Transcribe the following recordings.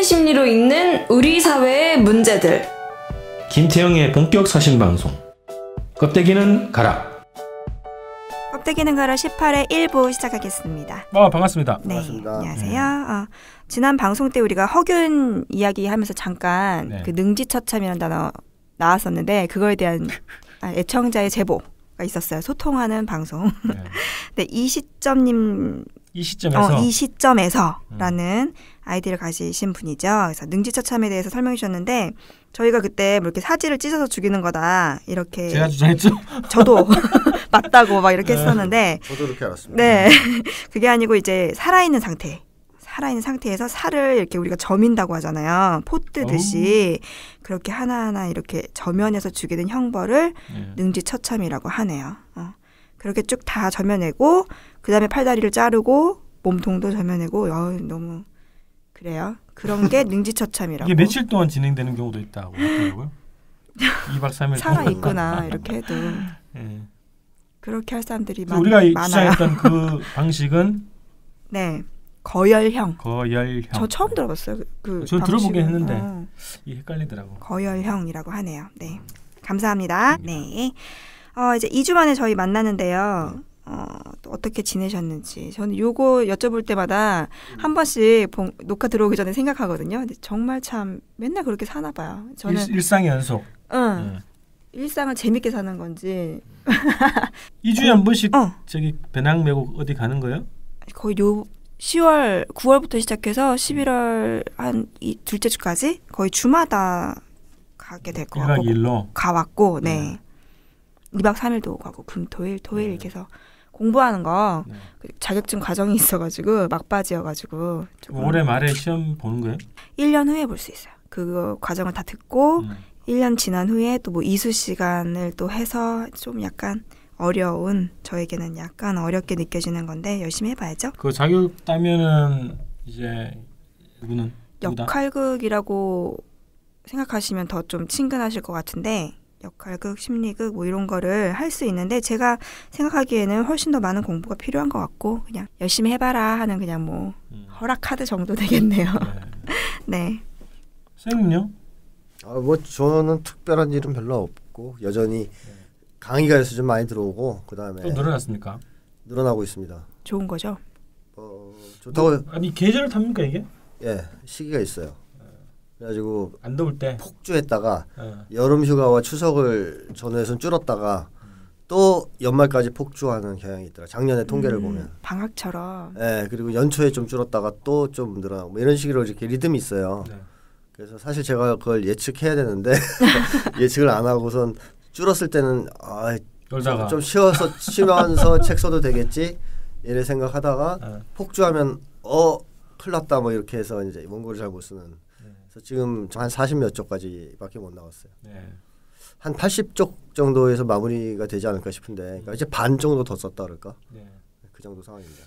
피해 심리로 읽는 우리 사회의 문제들. 김태영의 본격 사신 방송. 껍데기는 가라. 껍데기는 가라 18회 1부 시작하겠습니다. 어, 반갑습니다. 네, 반갑습니다. 안녕하세요. 네. 어, 지난 방송 때 우리가 허균 이야기하면서 잠깐 네. 그 능지처참이라는 단어 나왔었는데 그거에 대한 아, 애청자의 제보. 있었어요. 소통하는 방송. 네. 네. 이 시점님 이 시점에서 어, 이 시점에서라는 음. 아이디를 가지신 분이죠. 그래서 능지처참에 대해서 설명해 주셨는데 저희가 그때 뭐 이렇게 사지를 찢어서 죽이는 거다 이렇게 제가 주장했죠. 저도 맞다고 막 이렇게 네. 했었는데 저도 그렇게 알았습니다. 네, 그게 아니고 이제 살아있는 상태. 살아있는 상태에서 살을 이렇게 우리가 점인다고 하잖아요. 포뜨듯이 어. 그렇게 하나하나 이렇게 저면에서 죽이는 형벌을 네. 능지처참이라고 하네요. 어. 그렇게 쭉 다저면내고 그다음에 팔다리를 자르고 몸통도 저면내고 야, 너무 그래요. 그런 게 능지처참이라고. 이게 며칠 동안 진행되는 경우도 있다고 하더라고요. 2박 3일 살아 있구나 이렇게 해도. 네. 그렇게 할 사람들이 많, 우리가 주장했던 그 방식은 네 거열형. 거열형. 저 처음 들어봤어요. 그. 그 저 들어보긴 했는데 어. 이 헷갈리더라고. 거열형이라고 하네요. 네 음. 감사합니다. 감사합니다. 네. 어, 이제 2주 만에 저희 만나는데요. 네. 어, 어떻게 지내셨는지 저는 요거 여쭤볼 때마다 음. 한 번씩 봉, 녹화 들어오기 전에 생각하거든요. 정말 참 맨날 그렇게 사나 봐요. 저는 일, 상 연속. 응. 어. 네. 일상을 재밌게 사는 건지. 2주에 한 번씩 어. 저기 배낭 메고 어디 가는 거예요? 거의 요 10월 9월부터 시작해서 11월 음. 한이 둘째 주까지 거의 주마다 가게 될것 같고 가왔고 네. 네. 2박 3일도 가고 금, 토일, 토일 네. 이렇게 해서 공부하는 거 네. 그 자격증 과정이 있어가지고 막바지여가지고 올해 말에 시험 보는 거예요? 1년 후에 볼 수 있어요. 그 과정을 다 듣고 음. 1년 지난 후에 또 뭐 이수 시간을 또 해서 좀 약간 어려운 저에게는 약간 어렵게 느껴지는 건데 열심히 해봐야죠. 그 자격 따면은 이제 누구는 역할극이라고 생각하시면 더 좀 친근하실 것 같은데 역할극, 심리극 뭐 이런 거를 할 수 있는데 제가 생각하기에는 훨씬 더 많은 공부가 필요한 것 같고 그냥 열심히 해봐라 하는 그냥 뭐 음. 허락 카드 정도 되겠네요. 네. 네. 선생님요? 아, 뭐 저는 특별한 일은 별로 없고 여전히 강의가 해서 좀 많이 들어오고 그다음에 또 늘어났습니까? 늘어나고 있습니다. 좋은 거죠? 어, 좋다고 뭐, 아니 계절 탑니까 이게? 예, 시기가 있어요. 그래가지고 안 더울 때 폭주했다가 어. 여름 휴가와 추석을 전후해서 줄었다가 또 연말까지 폭주하는 경향이 있더라. 작년에 통계를 음, 보면 방학처럼. 네, 그리고 연초에 좀 줄었다가 또 좀 늘어나고 뭐 이런 식으로 이렇게 리듬이 있어요. 네. 그래서 사실 제가 그걸 예측해야 되는데 예측을 안 하고선 줄었을 때는 아, 좀, 좀 쉬어서 쉬면서 책 써도 되겠지 이래 생각하다가 네. 폭주하면 어 큰일 났다 뭐 이렇게 해서 이제 원고를 잘못 쓰는. 그래서 지금 한 40몇 쪽까지밖에 못 나왔어요. 네. 한 80쪽 정도에서 마무리가 되지 않을까 싶은데 그러니까 이제 반 정도 더 썼다 그럴까? 네. 그 정도 상황입니다.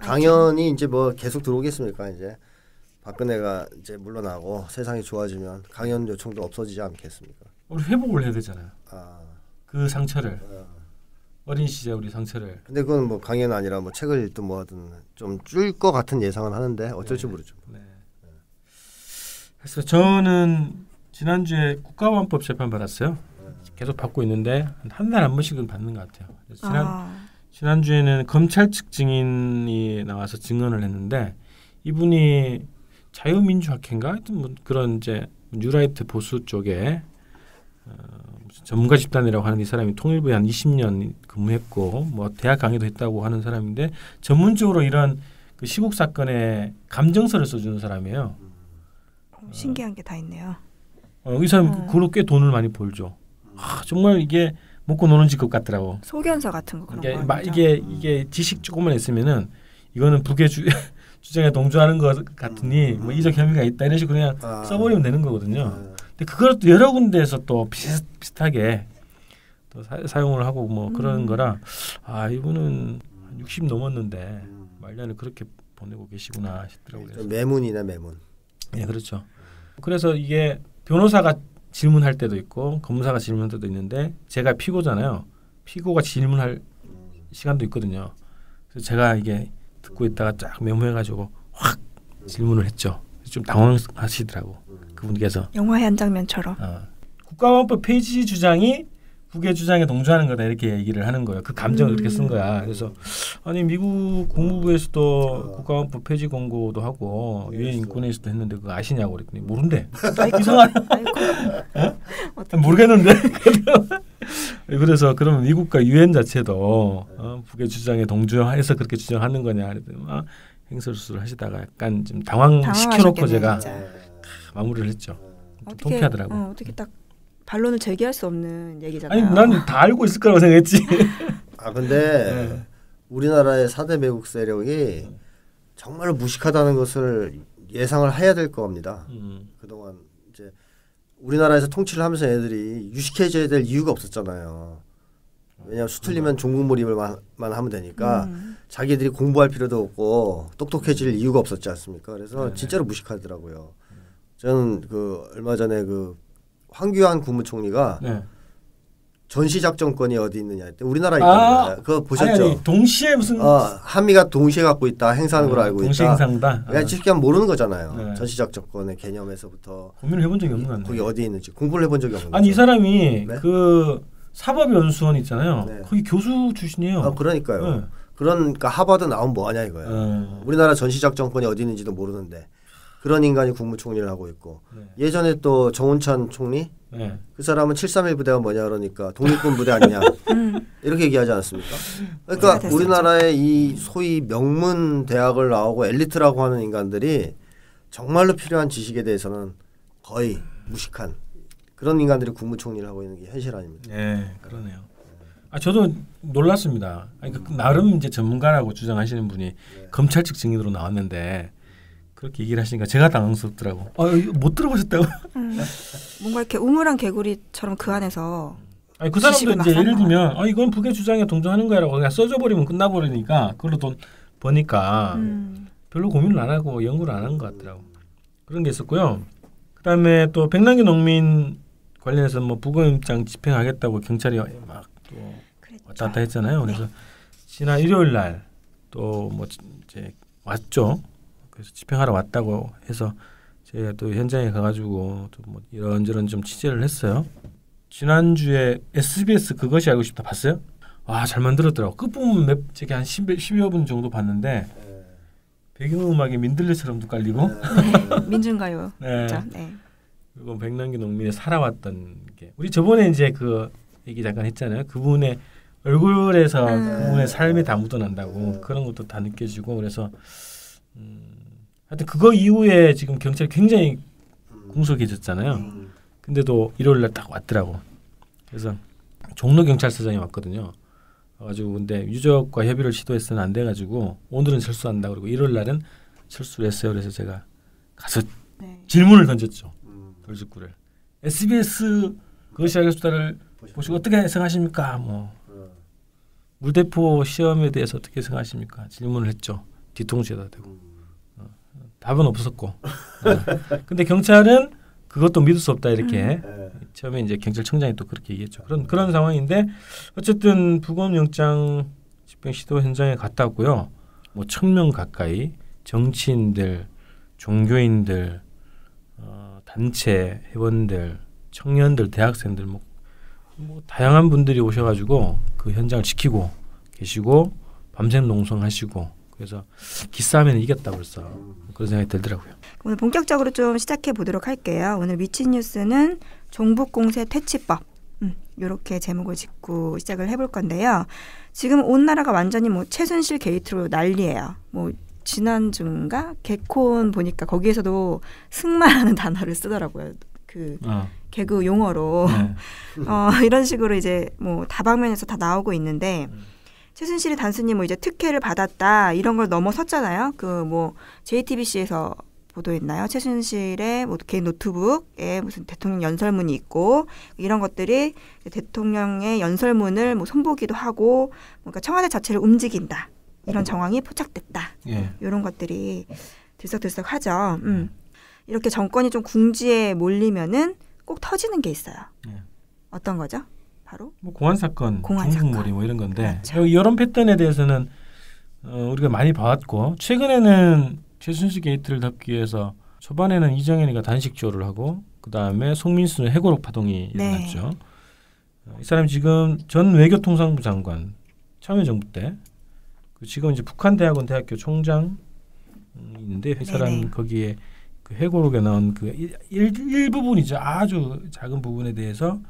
강연이 이제 뭐 계속 들어오겠습니까 이제 박근혜가 이제 물러나고 세상이 좋아지면 강연 요청도 없어지지 않겠습니까? 우리 회복을 해야 되잖아요. 아. 그 상처를 아. 어린 시절 우리 상처를. 근데 그건 뭐 강연 아니라 뭐 책을 읽든 뭐하든 좀 줄 것 같은 예상은 하는데 어쩔지 네. 모르죠. 네. 그래서 저는 지난주에 국가보안법 재판 받았어요. 계속 받고 있는데 한 달 한 번씩은 받는 것 같아요. 지난 아. 지난주에는 검찰 측 증인이 나와서 증언을 했는데 이분이 자유민주학회인가 하여튼 뭐 그런 이제 뉴라이트 보수 쪽에 어, 전문가 집단이라고 하는 이 사람이 통일부에 한 20년 근무했고 뭐 대학 강의도 했다고 하는 사람인데 전문적으로 이런 그 시국 사건에 감정서를 써주는 사람이에요. 신기한 게 다 있네요. 어, 의사 음. 어. 그로꽤 돈을 많이 벌죠. 아, 정말 이게 먹고 노는 직업 같더라고. 소견서 같은 거 그런 이게, 마, 이게 음. 이게 지식 조금만 있으면은 이거는 북의 주, 주장에 동조하는 것 같으니 음. 뭐 이적 혐의가 있다 이런 식으로 그냥 아. 써버리면 되는 거거든요. 음. 근데 그걸 또 여러 군데에서 또 비슷, 비슷하게 또 사, 용을 하고 뭐 음. 그런 거라 아 이분은 60 넘었는데 음. 말년을 그렇게 보내고 계시구나 싶더라고요. 매문이나 매문. 예, 네, 그렇죠. 그래서 이게 변호사가 질문할 때도 있고 검사가 질문할 때도 있는데 제가 피고잖아요. 피고가 질문할 시간도 있거든요. 그래서 제가 이게 듣고 있다가 쫙 메모해가지고 확 질문을 했죠. 좀 당황하시더라고 그분께서 영화의 한 장면처럼. 어. 국가원법 폐지 주장이 북의 주장에 동조하는 거다 이렇게 얘기를 하는 거예요. 그 감정을 음. 그렇게 쓴 거야. 음. 그래서 아니 미국 국무부에서도 어. 국가안보 폐지 공고도 하고 네, 유엔 인권회에서도 했는데 그거 아시냐고 그랬더니 모른대. 이상하 어? 모르겠는데. 그래서 그러면 미국과 유엔 자체도 어, 북의 주장에 동조해서 그렇게 주장하는 거냐 그랬더니 막 행설수를 하시다가 약간 좀 당황시켜놓고 제가 아, 마무리를 했죠. 통쾌하더라고. 어, 어떻게 딱 반론을 제기할 수 없는 얘기잖아요. 아니 난 다 알고 있을 거라고 생각했지. 아 근데 네. 우리나라의 사대 매국 세력이 정말 무식하다는 것을 예상을 해야 될 겁니다. 음. 그동안 이제 우리나라에서 통치를 하면서 애들이 유식해져야 될 이유가 없었잖아요. 왜냐하면 수틀리면 음. 종국 몰입을만 하면 되니까 음. 자기들이 공부할 필요도 없고 똑똑해질 이유가 없었지 않습니까? 그래서 네네. 진짜로 무식하더라고요. 저는 그 얼마 전에 그 황교안 국무총리가 네. 전시작전권이 어디 있느냐 했대. 우리나라 있다. 아, 그거 보셨죠? 아니, 아니, 동시에 무슨 어, 한미가 동시에 갖고 있다. 행사하는 걸 네, 알고 동시 있다. 동시 행사다. 그러 아. 모르는 거잖아요. 네. 전시작전권의 개념에서부터 고민을 해본 적이 없는 거 거기 어디 있는지 공부를 해본 적이 없는 아니 거죠. 이 사람이 네? 그 사법연수원 있잖아요. 네. 거기 교수 출신이에요. 아, 그러니까요. 네. 그러니까 하버드 나온 뭐하냐 이거예요. 네. 우리나라 전시작전권이 어디 있는지도 모르는데 그런 인간이 국무총리를 하고 있고 네. 예전에 또 정운찬 총리 네. 그 사람은 731 부대가 뭐냐 그러니까 독립군 부대 아니냐 음. 이렇게 얘기하지 않았습니까? 그러니까 우리나라의 이 소위 명문 대학을 나오고 엘리트라고 하는 인간들이 정말로 필요한 지식에 대해서는 거의 무식한 그런 인간들이 국무총리를 하고 있는 게 현실 아닙니까? 네, 그러네요. 아 저도 놀랐습니다. 아니, 그, 그 나름 이제 전문가라고 주장하시는 분이 네. 검찰 측 증인으로 나왔는데 그렇게 얘기를 하시니까 제가 당황스럽더라고. 아, 못 들어보셨다고? 음, 뭔가 이렇게 우물한 개구리처럼 그 안에서 아니, 그 사람도 이제 예를 들면 아, 이건 북의 주장에 동조하는 거야라고 그냥 써줘버리면 끝나버리니까 그걸로 돈 버니까 음. 별로 고민을 안 하고 연구를 안한것 같더라고. 그런 게 있었고요. 그다음에 또 백남기 농민 관련해서 뭐 부검장 집행하겠다고 경찰이 막또 왔다 갔다 했잖아요. 그래서 네. 지난 일요일 날 또 뭐 이제 왔죠. 그래서 집행하러 왔다고 해서 제가 또 현장에 가가지고 또 뭐 이런저런 좀 취재를 했어요. 지난주에 SBS 그것이 알고 싶다 봤어요? 아, 잘 만들었더라고. 끝부분 몇, 저기 한 10, 1여분 정도 봤는데 네. 배경음악이 민들레처럼도 깔리고 네. 민중가요. 네. 네. 그리고 백남기 농민의 살아왔던 게 우리 저번에 이제 그 얘기 잠깐 했잖아요. 그분의 얼굴에서 음. 그분의 삶이 다 묻어난다고 음. 그런 것도 다 느껴지고 그래서 음, 하여튼 그거 이후에 지금 경찰이 굉장히 공석해졌잖아요. 음. 근데도 일요일 날 딱 왔더라고. 그래서 종로 경찰서장이 왔거든요. 가지고 근데 유족과 협의를 시도했으나 안 돼가지고 오늘은 철수한다 그리고 일요일 날은 철수를 했어요. 그래서 제가 가서 네. 질문을 던졌죠. 음. 돌직구를 SBS 거시이 알겠수다를 보시고 어떻게 생각하십니까? 뭐 어. 물대포 시험에 대해서 어떻게 생각하십니까? 질문을 했죠. 뒤통수에다 대고. 음. 답은 없었고. 어. 근데 경찰은 그것도 믿을 수 없다 이렇게 음. 네. 처음에 이제 경찰청장이 또 그렇게 얘기했죠. 그런 그런 상황인데 어쨌든 부검영장 집행 시도 현장에 갔다고요. 뭐 천 명 가까이 정치인들, 종교인들, 어, 단체 회원들, 청년들, 대학생들 뭐, 뭐 다양한 분들이 오셔가지고 그 현장을 지키고 계시고 밤샘 농성하시고 그래서 기싸움에는 이겼다 벌써. 그런 생각이 들더라고요. 오늘 본격적으로 좀 시작해 보도록 할게요. 오늘 미친 뉴스는 종북공세 퇴치법 이렇게 음, 제목을 짓고 시작을 해볼 건데요. 지금 온 나라가 완전히 뭐 최순실 게이트로 난리예요. 뭐 지난주인가 개콘 보니까 거기에서도 승마라는 단어를 쓰더라고요. 그 어. 개그 용어로 네. 어, 이런 식으로 이제 뭐 다방면에서 다 나오고 있는데. 음. 최순실이 단순히 뭐 이제 특혜를 받았다 이런 걸 넘어섰잖아요. 그 뭐 JTBC에서 보도했나요? 최순실의 뭐 개인 노트북에 무슨 대통령 연설문이 있고 이런 것들이 대통령의 연설문을 뭐 손보기도 하고 그러니까 청와대 자체를 움직인다 이런 정황이 포착됐다 예. 이런 것들이 들썩들썩하죠. 음. 네. 이렇게 정권이 좀 궁지에 몰리면은 꼭 터지는 게 있어요. 예. 어떤 거죠? 바로 뭐 공안 사건, 공안 중국몰이 뭐 이런 건데 그렇죠. 이런 패턴에 대해서는 어, 우리가 많이 봐왔고 최근에는 최순실 게이트를 덮기 위해서 초반에는 이정현이가 단식조를 하고 그 다음에 송민수는 해고록 파동이 네. 일어났죠. 어, 이 사람 지금 전 외교통상부 장관 참여정부 때 지금 이제 북한 대학원 대학교 총장 있는데 이 사람 네, 네. 거기에 그 회고록에 나온 그 일, 일, 부분이죠 아주 작은 부분에 대해서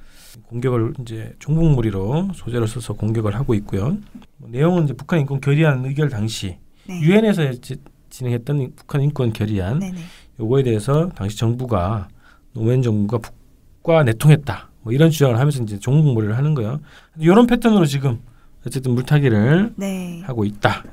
공격을 이제 종북무리로 소재를 써서 공격을 하고 있고요. 뭐 내용은 이제 북한 인권 결의안 의결 당시 네. 유엔에서 네. 진행했던 북한 인권 결의안 네, 네. 요거에 대해서 당시 정부가 노무현 정부가 북과 내통했다 뭐 이런 주장을 하면서 이제 종북무리를 하는 거예요. 이런 패턴으로 지금 어쨌든 물타기를 네. 하고 있다.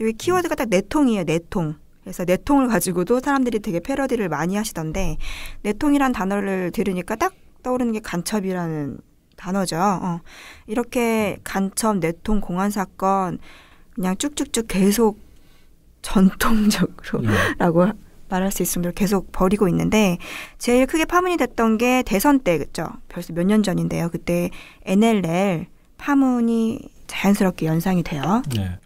여기 키워드가 딱 내통이에요. 내통. 그래서 내통을 가지고도 사람들이 되게 패러디를 많이 하시던데 내통이란 단어를 들으니까 딱 떠오르는 게 간첩이라는 단어죠. 어. 이렇게 간첩, 내통, 공안 사건 그냥 쭉쭉쭉 계속 전통적으로라고 네. 말할 수 있을 정로 계속 버리고 있는데 제일 크게 파문이 됐던 게 대선 때 그죠? 벌써 몇 년 전인데요. 그때 NLL 파문이 자연스럽게 연상이 돼요. 네.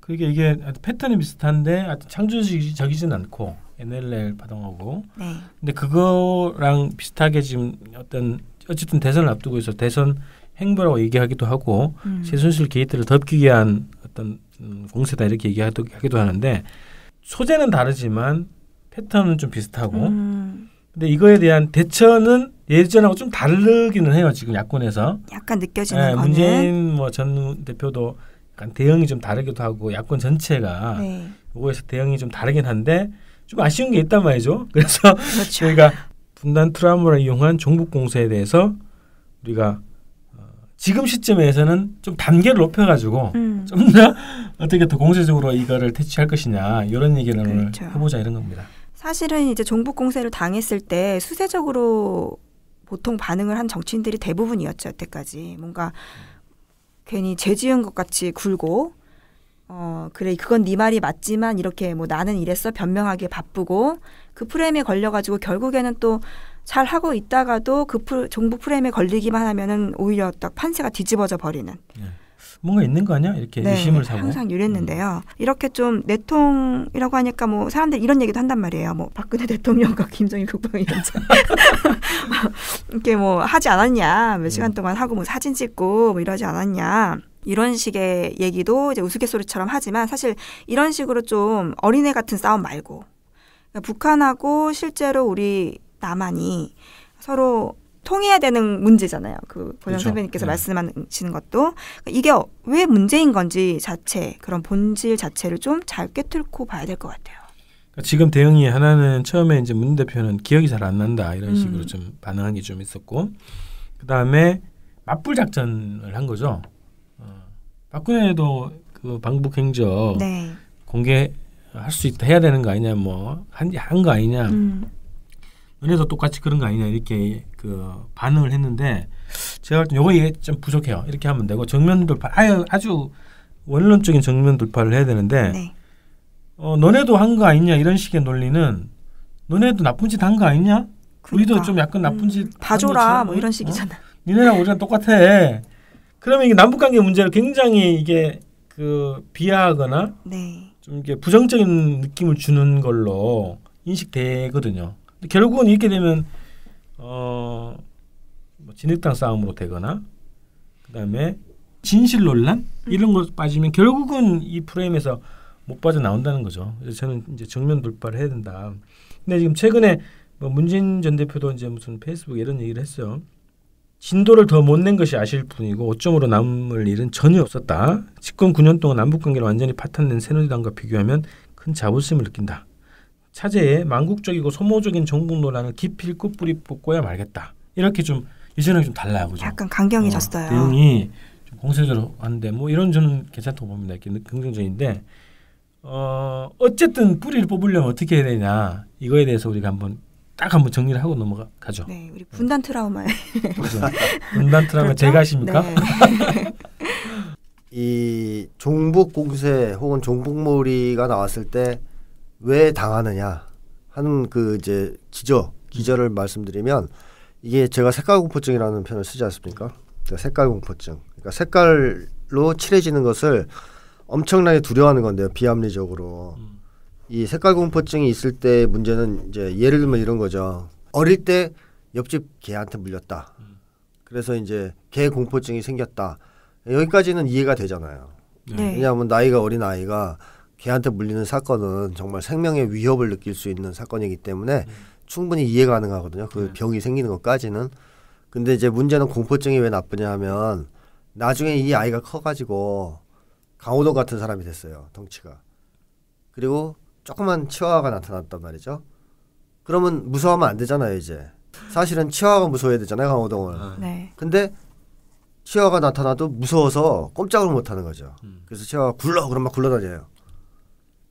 그게 이게 패턴이 비슷한데 창조적이진 않고 NLL 파동하고. 네. 근데 그거랑 비슷하게 지금 어떤 어쨌든 대선을 앞두고 있어 대선 행보라고 얘기하기도 하고 음. 최순실 게이트를 덮기 위한 어떤 음, 공세다 이렇게 얘기하기도 하는데 소재는 다르지만 패턴은 좀 비슷하고 음. 근데 이거에 대한 대처는 예전하고 좀 다르기는 해요 지금 야권에서 약간 느껴지는 네, 문재인 뭐전 대표도 약간 대응이 좀 다르기도 하고 야권 전체가 네. 이거에서 대응이 좀 다르긴 한데 좀 아쉬운 게 있단 말이죠. 그래서 그렇죠. 저희가 분단 트라우마를 이용한 정북 공세에 대해서 우리가 어, 지금 시점에서는 좀 단계를 높여가지고 음. 좀더 어떻게 더 공세적으로 이거를 퇴치할 것이냐 이런 얘기를 그렇죠. 오늘 해보자 이런 겁니다. 사실은 이제 정북 공세를 당했을 때 수세적으로 보통 반응을 한 정치인들이 대부분이었죠 여태까지 뭔가 괜히 죄 지은 것 같이 굴고 어 그래 그건 네 말이 맞지만 이렇게 뭐 나는 이랬어 변명하기에 바쁘고 그 프레임에 걸려가지고 결국에는 또 잘 하고 있다가도 그 프레, 정부 프레임에 걸리기만 하면은 오히려 딱 판세가 뒤집어져 버리는. 네. 뭔가 있는 거 아니야? 이렇게 네, 의심을 사고 항상 이랬는데요. 음. 이렇게 좀 내통이라고 하니까 뭐 사람들 이런 얘기도 한단 말이에요. 뭐 박근혜 대통령과 김정일 국방위원장 이렇게 뭐 하지 않았냐? 몇 시간 음. 동안 하고 뭐 사진 찍고 뭐 이러지 않았냐? 이런 식의 얘기도 이제 우스갯소리처럼 하지만 사실 이런 식으로 좀 어린애 같은 싸움 말고 그러니까 북한하고 실제로 우리 남한이 서로 통해야 되는 문제잖아요. 그 보장 그렇 선배님께서 네. 말씀하시는 것도 그러니까 이게 어, 왜 문제인 건지 자체 그런 본질 자체를 좀잘 꿰뚫고 봐야 될 것 같아요. 그러니까 지금 대응이 하나는 처음에 이제 문 대표는 기억이 잘 안 난다 이런 음. 식으로 음. 좀 반응한 게 좀 있었고 그 다음에 맞불 작전을 한 거죠. 박근혜도 그 방북 행적 네. 공개할 수 있다 해야 되는 거 아니냐 뭐한 한 거 아니냐 음. 은혜도 똑같이 그런 거 아니냐 이렇게 그 반응을 했는데 제가 볼때 요거 이게 좀 부족해요 이렇게 하면 되고 정면 돌파 아유 아주 원론적인 정면 돌파를 해야 되는데 네. 어 너네도 한 거 아니냐 이런 식의 논리는 너네도 나쁜 짓 한 거 아니냐 그러니까. 우리도 좀 약간 나쁜 음. 짓 음, 봐줘라 뭐 이런 어? 식이잖아 어? 니네랑 우리랑 똑같아 그러면 이게 남북 관계 문제를 굉장히 이게 그 비하하거나 네. 좀 이게 렇 부정적인 느낌을 주는 걸로 인식되거든요. 결국은 이렇게 되면 어, 뭐 진흙탕 싸움으로 되거나 그다음에 진실 논란 이런 걸 빠지면 결국은 이 프레임에서 못 빠져 나온다는 거죠. 그래서 저는 이제 정면 돌파를 해야 된다. 근데 지금 최근에 뭐 문재인 전 대표도 이제 무슨 페이스북 이런 얘기를 했어요. 진도를 더 못 낸 것이 아실 뿐이고 5점으로 남을 일은 전혀 없었다. 집권 9년 동안 남북관계를 완전히 파탄낸 새누리당과 비교하면 큰 자부심을 느낀다. 차제에 망국적이고 소모적인 정북 논란을 깊이 끝뿌리 뽑고야 말겠다. 이렇게 좀 이전랑 좀 달라요, 그죠? 약간 강경해졌어요. 어, 내용이 좀 공세적으로 한데 뭐 이런 저는 괜찮다고 봅니다. 이렇게 긍정적인데 어 어쨌든 뿌리를 뽑으려면 어떻게 해야 되냐 이거에 대해서 우리가 한번 딱 한번 정리를 하고 넘어가죠. 네, 우리 분단 트라우마에. 그렇죠. 분단 트라우마 그렇죠? 제가십니까? 네. 이 종북 공세 혹은 종북몰이가 나왔을 때 왜 당하느냐 하는 그 이제 기저 기저를 말씀드리면 이게 제가 색깔 공포증이라는 표현을 쓰지 않습니까? 그러니까 색깔 공포증. 그러니까 색깔로 칠해지는 것을 엄청나게 두려워하는 건데요. 비합리적으로. 음. 이 색깔 공포증이 있을 때 문제는 이제 예를 들면 이런 거죠. 어릴 때 옆집 개한테 물렸다. 그래서 이제 개 공포증이 생겼다. 여기까지는 이해가 되잖아요. 네. 네. 왜냐하면 나이가 어린 아이가 개한테 물리는 사건은 정말 생명의 위협을 느낄 수 있는 사건이기 때문에 음. 충분히 이해 가능하거든요. 그 네. 병이 생기는 것까지는. 근데 이제 문제는 공포증이 왜 나쁘냐 하면 나중에 이 아이가 커가지고 강호동 같은 사람이 됐어요. 덩치가. 그리고 조그만 치와와가 나타났단 말이죠. 그러면 무서워하면 안 되잖아요 이제. 사실은 치와와가 무서워야 되잖아요 강호동은. 아. 네. 근데 치와와가 나타나도 무서워서 꼼짝을 못 하는 거죠. 음. 그래서 치와와 굴러 그러면막 굴러다녀요.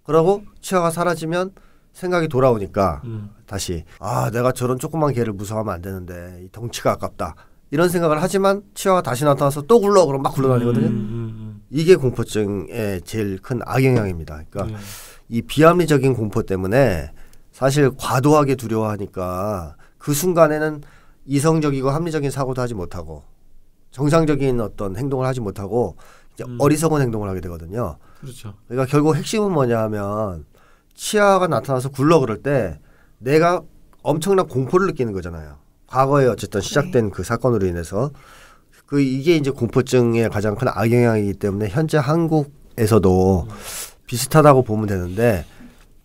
그러고 치와와가 사라지면 생각이 돌아오니까 음. 다시 아 내가 저런 조그만 개를 무서워하면 안 되는데 이 덩치가 아깝다 이런 생각을 하지만 치아가 다시 나타나서 또 굴러 그러면막 굴러다니거든요. 음 음, 음, 음, 이게 공포증의 제일 큰 악영향입니다. 그러니까 이 비합리적인 공포 때문에 사실 과도하게 두려워하니까 그 순간에는 이성적이고 합리적인 사고도 하지 못하고 정상적인 어떤 행동을 하지 못하고 이제 음. 어리석은 행동을 하게 되거든요. 그렇죠. 그러니까 결국 핵심은 뭐냐 하면 치아가 나타나서 굴러 그럴 때 내가 엄청난 공포를 느끼는 거잖아요. 과거에 어쨌든 시작된 네. 그 사건으로 인해서 그 이게 이제 공포증의 가장 큰 악영향이기 때문에 현재 한국에서도 음. 비슷하다고 보면 되는데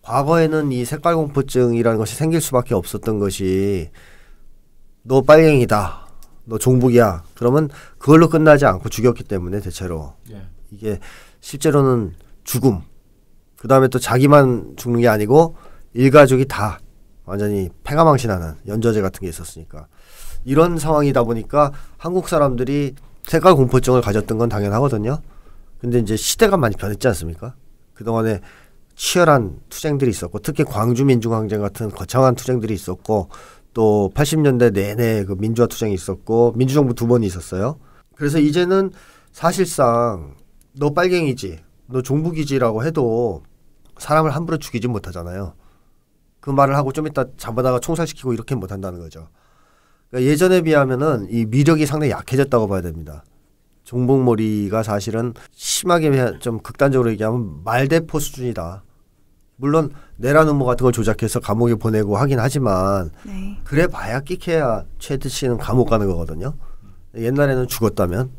과거에는 이 색깔 공포증이라는 것이 생길 수밖에 없었던 것이 너 빨갱이다. 너 종북이야. 그러면 그걸로 끝나지 않고 죽였기 때문에 대체로 예. 이게 실제로는 죽음. 그다음에 또 자기만 죽는 게 아니고 일가족이 다 완전히 패가망신하는 연좌제 같은 게 있었으니까 이런 상황이다 보니까 한국 사람들이 색깔 공포증을 가졌던 건 당연하거든요. 근데 이제 시대가 많이 변했지 않습니까? 그동안에 치열한 투쟁들이 있었고 특히 광주 민중항쟁 같은 거창한 투쟁들이 있었고 또 80년대 내내 그 민주화 투쟁이 있었고 민주정부 두 번이 있었어요. 그래서 이제는 사실상 너 빨갱이지, 너 종북이지라고 해도 사람을 함부로 죽이지 못하잖아요. 그 말을 하고 좀 이따 잡아다가 총살시키고 이렇게 못한다는 거죠. 그러니까 예전에 비하면은 이 미력이 상당히 약해졌다고 봐야 됩니다. 종북몰이가 사실은 심하게 좀 극단적으로 얘기하면 말대포 수준이다. 물론 내란 음모 같은 걸 조작해서 감옥에 보내고 하긴 하지만 네. 그래 봐야 끼해야 최태 씨는 감옥 가는 거거든요. 옛날에는 죽었다면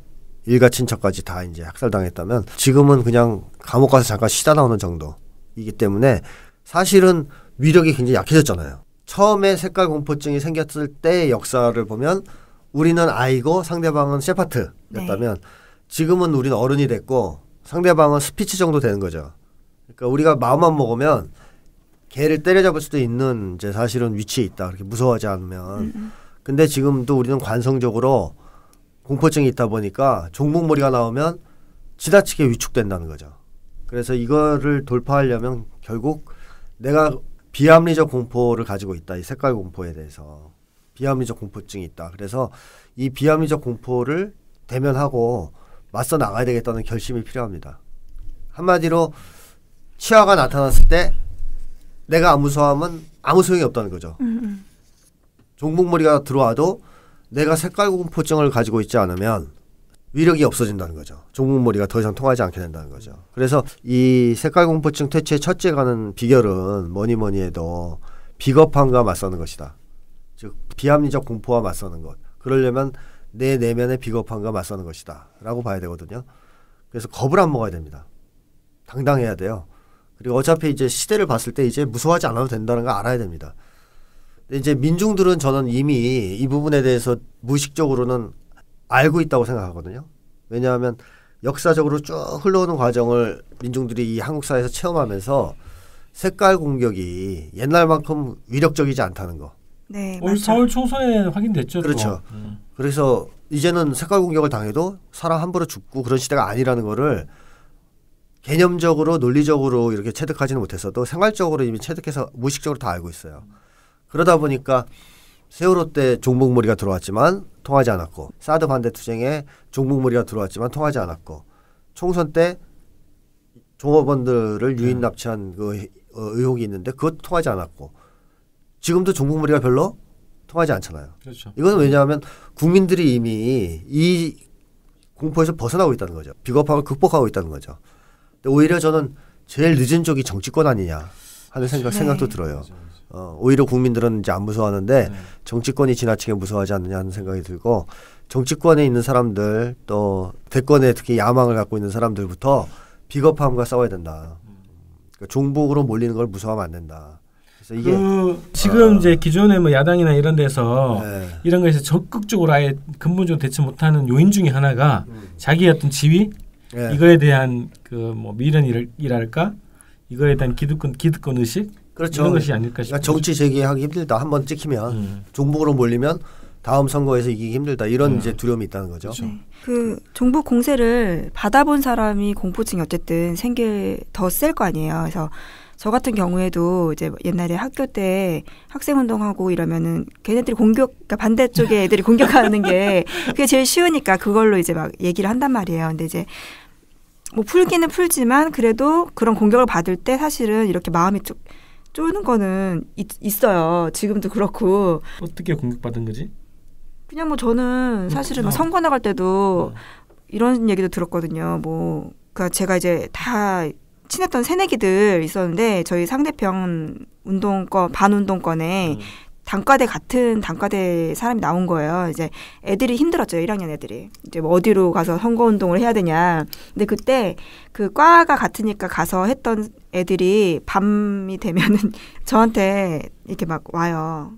일가 친척까지 다 이제 학살당했다면 지금은 그냥 감옥 가서 잠깐 쉬다 나오는 정도이기 때문에 사실은 위력이 굉장히 약해졌잖아요. 처음에 색깔 공포증이 생겼을 때 역사를 보면 우리는 아이고 상대방은 셰파트였다면 네. 지금은 우리는 어른이 됐고 상대방은 스피치 정도 되는 거죠. 그러니까 우리가 마음만 먹으면 개를 때려잡을 수도 있는 이제 사실은 위치에 있다. 그렇게 무서워하지 않으면. 음음. 음. 근데 지금도 우리는 관성적으로 공포증이 있다 보니까 종북머리가 나오면 지나치게 위축된다는 거죠. 그래서 이거를 돌파하려면 결국 내가 비합리적 공포를 가지고 있다. 이 색깔 공포에 대해서 비합리적 공포증이 있다. 그래서 이 비합리적 공포를 대면하고 맞서 나가야 되겠다는 결심이 필요합니다. 한마디로 치아가 나타났을 때 내가 안무서워하 아무 소용이 없다는 거죠. 음, 음. 종북머리가 들어와도 내가 색깔 공포증을 가지고 있지 않으면 위력이 없어진다는 거죠. 종북머리가 더 이상 통하지 않게 된다는 거죠. 그래서 이 색깔 공포증 퇴치의 첫째 가는 비결은 뭐니 뭐니 해도 비겁함과 맞서는 것이다. 비합리적 공포와 맞서는 것. 그러려면 내 내면의 비겁함과 맞서는 것이다. 라고 봐야 되거든요. 그래서 겁을 안 먹어야 됩니다. 당당해야 돼요. 그리고 어차피 이제 시대를 봤을 때 이제 무서워하지 않아도 된다는 걸 알아야 됩니다. 이제 민중들은 저는 이미 이 부분에 대해서 무의식적으로는 알고 있다고 생각하거든요. 왜냐하면 역사적으로 쭉 흘러오는 과정을 민중들이 이 한국 사회에서 체험하면서 색깔 공격이 옛날만큼 위력적이지 않다는 거. 네, 올 4월 총선에 확인됐죠. 그렇죠. 음. 그래서 이제는 색깔 공격을 당해도 사람 함부로 죽고 그런 시대가 아니라는 거를 개념적으로 논리적으로 이렇게 체득하지는 못했어도 생활적으로 이미 체득해서 무의식적으로 다 알고 있어요. 그러다 보니까 세월호 때종북머리가 들어왔지만 통하지 않았고 사드 반대 투쟁에 종북머리가 들어왔지만 통하지 않았고 총선 때 종업원들을 유인 납치한 그 어, 의혹이 있는데 그것도 통하지 않았고 지금도 종북머리가 별로 통하지 않잖아요. 그렇죠. 이거는 왜냐하면 국민들이 이미 이 공포에서 벗어나고 있다는 거죠. 비겁함을 극복하고 있다는 거죠. 오히려 저는 제일 늦은 쪽이 정치권 아니냐 하는 그렇죠. 생각 네. 생각도 들어요. 어, 오히려 국민들은 이제 안 무서워하는데 네. 정치권이 지나치게 무서워하지 않느냐 하는 생각이 들고 정치권에 있는 사람들 또 대권에 특히 야망을 갖고 있는 사람들부터 비겁함과 싸워야 된다. 음. 그러니까 종북으로 몰리는 걸 무서워하면 안 된다. 있어. 이게 그 지금 어. 이제 기존에 뭐 야당이나 이런 데서 네. 이런 거에서 적극적으로 아예 근본적으로 대처 못하는 요인 중에 하나가 음. 자기의 어떤 지위 네. 이거에 대한 그뭐 미련이랄까 이거에 대한 기득권 기득권 의식 그렇죠. 이런 것이 아닐까 싶어요. 그러니까 정치 재개하기 힘들다. 한 번 찍히면 음. 종북으로 몰리면 다음 선거에서 이기기 힘들다 이런 음. 이제 두려움이 있다는 거죠. 그렇죠. 네. 그 정부 공세를 받아본 사람이 공포증이 어쨌든 생길 더 셀 거 아니에요. 그래서 저 같은 경우에도 이제 옛날에 학교 때 학생 운동하고 이러면은 걔네들이 공격, 그러니까 반대쪽에 애들이 공격하는 게 그게 제일 쉬우니까 그걸로 이제 막 얘기를 한단 말이에요. 근데 이제 뭐 풀기는 풀지만 그래도 그런 공격을 받을 때 사실은 이렇게 마음이 쭉 쪼는 거는 있, 어요 지금도 그렇고. 어떻게 공격받은 거지? 그냥 뭐 저는 사실은 막 어. 선거 나갈 때도 어. 이런 얘기도 들었거든요. 뭐, 그니까 제가 이제 다 친했던 새내기들 있었는데 저희 상대편 운동권 반운동권에 음. 단과대 같은 단과대 사람이 나온 거예요. 이제 애들이 힘들었죠. 1학년 애들이. 이제 뭐 어디로 가서 선거 운동을 해야 되냐. 근데 그때 그 과가 같으니까 가서 했던 애들이 밤이 되면은 저한테 이렇게 막 와요.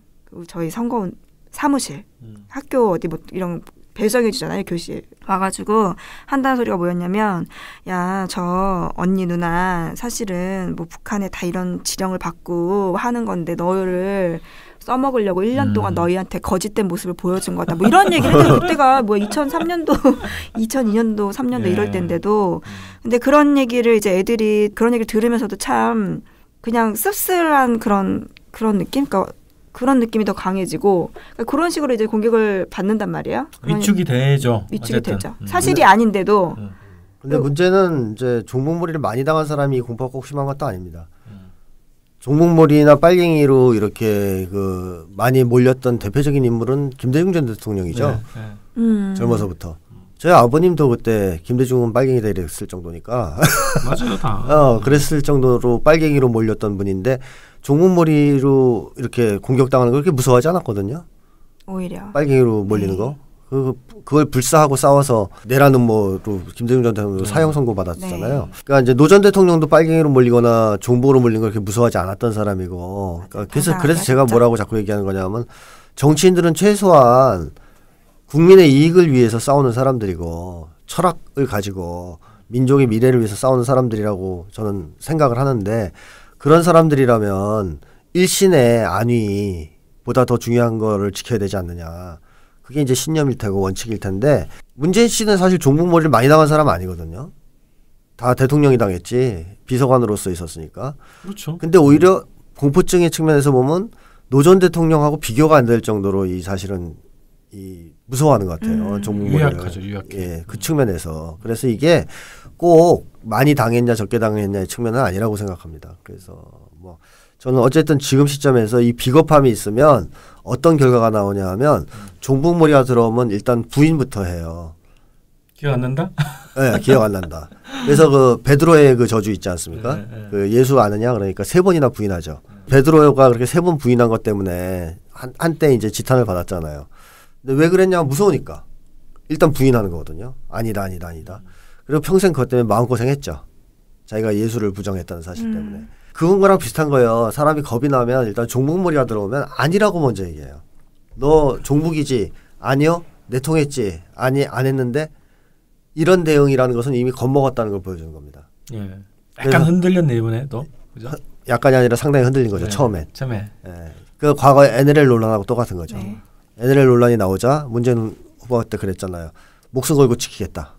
저희 선거 사무실, 음. 학교 어디 뭐 이런 배정해 주잖아요 교실 와가지고 한다는 소리가 뭐였냐면 야 저 언니 누나 사실은 뭐 북한에 다 이런 지령을 받고 하는 건데 너를 써먹으려고 1년 음. 동안 너희한테 거짓된 모습을 보여준 거다. 뭐 이런 얘기를 했는데 그때가 뭐 2003년도, 2002년도, 3년도 예. 이럴 때인데도 음. 근데 그런 얘기를 이제 애들이 그런 얘기를 들으면서도 참 그냥 씁쓸한 그런 그런 느낌? 그러니까 그런 느낌이 더 강해지고 그러니까 그런 식으로 이제 공격을 받는단 말이에요. 그러니까 위축이 되죠. 위축이 어쨌든. 되죠. 음. 사실이 음. 아닌데도. 근데 그, 문제는 이제 종북몰이를 많이 당한 사람이 공포꼭 심한 것도 아닙니다. 음. 종북몰이나 빨갱이로 이렇게 그 많이 몰렸던 대표적인 인물은 김대중 전 대통령이죠. 네, 네. 음. 젊어서부터. 저희 아버님도 그때 김대중은 빨갱이다 이랬을 정도니까. 맞아요, 다. 어, 그랬을 정도로 빨갱이로 몰렸던 분인데 종목머리로 이렇게 공격당하는 걸 그렇게 무서워하지 않았거든요. 오히려 빨갱이로 몰리는 네. 거. 그, 그걸 불사하고 싸워서 내라는 뭐로 김대중 전 대통령 사형 선고 받았잖아요. 네. 그러니까 이제 노전 대통령도 빨갱이로 몰리거나 종보로 몰린 걸 그렇게 무서워하지 않았던 사람이고. 그러니까 아, 그래서 아, 그래서 제가 뭐라고 자꾸 얘기하는 거냐면 정치인들은 최소한 국민의 이익을 위해서 싸우는 사람들이고 철학을 가지고 민족의 미래를 위해서 싸우는 사람들이라고 저는 생각을 하는데 그런 사람들이라면 일신의 안위보다 더 중요한 거를 지켜야 되지 않느냐. 그게 이제 신념일 테고 원칙일 텐데 문재인 씨는 사실 종북머리를 많이 당한 사람 아니거든요. 다 대통령이 당했지 비서관으로서 있었으니까. 그렇죠. 근데 오히려 공포증의 측면에서 보면 노 전 대통령하고 비교가 안 될 정도로 이 사실은 이 무서워하는 것 같아요. 음. 종북머리를. 유약하죠, 유약해. 예, 그 측면에서. 그래서 이게 꼭 많이 당했냐 적게 당했냐의 측면은 아니라고 생각합니다. 그래서 뭐 저는 어쨌든 지금 시점에서 이 비겁함이 있으면 어떤 결과가 나오냐 하면 종북몰이가 들어오면 일단 부인부터 해요. 기억 안 난다? 네, 기억 안 난다. 그래서 그 베드로의 그 저주 있지 않습니까? 네, 네. 그 예수 아느냐 그러니까 세 번이나 부인하죠. 베드로가 그렇게 세 번 부인한 것 때문에 한 한때 이제 지탄을 받았잖아요. 근데 왜 그랬냐 무서우니까 일단 부인하는 거거든요. 아니다, 아니다, 아니다. 음. 그리고 평생 그것 때문에 마음고생했죠. 자기가 예수를 부정했다는 사실 음. 때문에. 그건 거랑 비슷한 거예요. 사람이 겁이 나면 일단 종북머리가 들어오면 아니라고 먼저 얘기해요. 너 종북이지? 아니요. 내통했지? 아니, 안 했는데? 이런 대응이라는 것은 이미 겁먹었다는 걸 보여주는 겁니다. 예. 약간 흔들렸네, 이번에 또. 그죠? 약간이 아니라 상당히 흔들린 거죠, 네. 처음엔. 처음에. 예. 그 과거에 NLL 논란하고 똑같은 거죠. 네. NLL 논란이 나오자 문재인 후보 때 그랬잖아요. 목숨 걸고 지키겠다.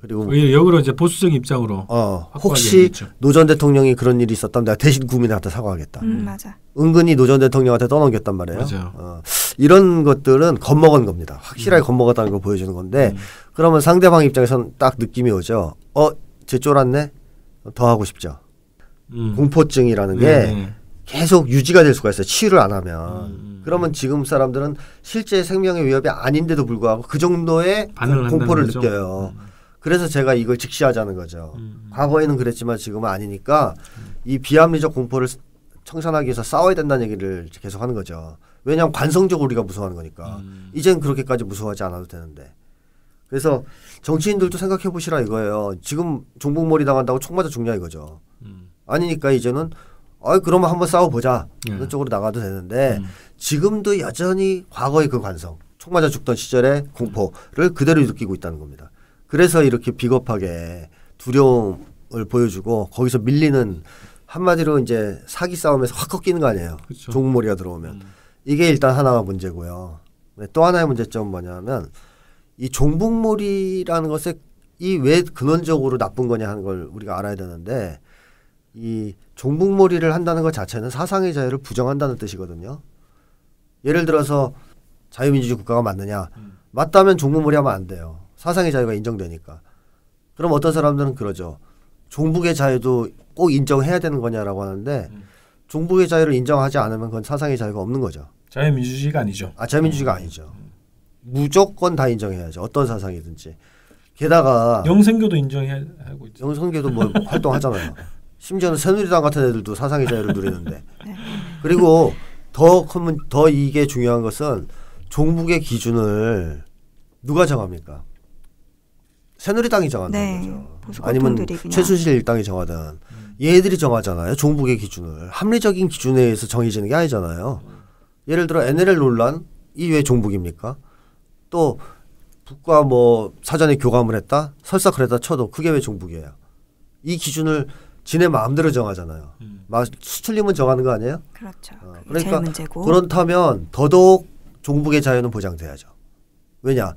그리고 그 역으로 이제 보수적 입장으로 어, 혹시 노 전 대통령이 그런 일이 있었다면 내가 대신 국민한테 사과하겠다. 음, 음, 맞아. 은근히 노 전 대통령한테 떠넘겼단 말이에요. 맞아. 어, 이런 것들은 겁먹은 겁니다. 확실하게 음. 겁먹었다는 걸 보여주는 건데 음. 그러면 상대방 입장에서는 딱 느낌이 오죠. 어, 제 쫄았네. 더 하고 싶죠. 음. 공포증이라는 네, 게 네. 계속 유지가 될 수가 있어요. 치유를 안 하면. 그러면 지금 사람들은 실제 생명의 위협이 아닌데도 불구하고 그 정도의 공포를 느껴요. 그래서 제가 이걸 직시하자는 거죠. 음. 음. 과거에는 그랬지만 지금은 아니니까 음. 이 비합리적 공포를 청산하기 위해서 싸워야 된다는 얘기를 계속 하는 거죠. 왜냐하면 관성적으로 우리가 무서워하는 거니까 음. 이젠 그렇게까지 무서워하지 않아도 되는데. 그래서 정치인들도 생각해 보시라 이거예요. 지금 종북몰이 당한다고 총 맞아 죽냐 이거죠. 음. 아니니까 이제는 아 그러면 한번 싸워보자 예. 이런 쪽으로 나가도 되는데 음. 지금도 여전히 과거의 그 관성 총 맞아 죽던 시절의 공포를 그대로 느끼고 있다는 겁니다. 그래서 이렇게 비겁하게 두려움을 보여주고 거기서 밀리는 한마디로 이제 사기 싸움에서 확 꺾이는 거 아니에요. 그쵸. 종몰이가 들어오면 음. 이게 일단 하나가 문제고요. 또 하나의 문제점 은 뭐냐면 이 종북몰이라는 것에 이 왜 근원적으로 나쁜 거냐 하는 걸 우리가 알아야 되는데 이 종북몰이를 한다는 것 자체는 사상의 자유를 부정한다는 뜻이거든요. 예를 들어서 자유민주주의 국가가 맞느냐? 음. 맞다면 종북몰이 하면 안 돼요. 사상의 자유가 인정되니까. 그럼 어떤 사람들은 그러죠. 종북의 자유도 꼭 인정해야 되는 거냐라고 하는데 음. 종북의 자유를 인정하지 않으면 그건 사상의 자유가 없는 거죠. 자유민주주의가 아니죠. 아 자유민주주의가 아니죠. 음. 무조건 다 인정해야죠. 어떤 사상이든지. 게다가 영생교도 인정하고 있죠. 영생교도 뭐 활동하잖아요. 심지어는 새누리당 같은 애들도 사상의 자유를 누리는데. 네. 그리고 더큰더 이게 중요한 것은 종북의 기준을 누가 정합니까? 새누리당이 정한다 네. 거죠. 아니면 최순실 일 당이 정하든 얘들이 정하잖아요. 종북의 기준을 합리적인 기준에 의해서 정해지는 게 아니잖아요. 예를 들어 NLL 논란 이 왜 종북입니까? 또 북과 뭐 사전에 교감을 했다 설사 그랬다 쳐도 그게 왜 종북이에요? 이 기준을 지네 마음대로 정하잖아요. 음. 수출림은 정하는 거 아니에요? 그렇죠. 어, 그러니까 그렇다면 더더욱 종북의 자유는 보장돼야죠. 왜냐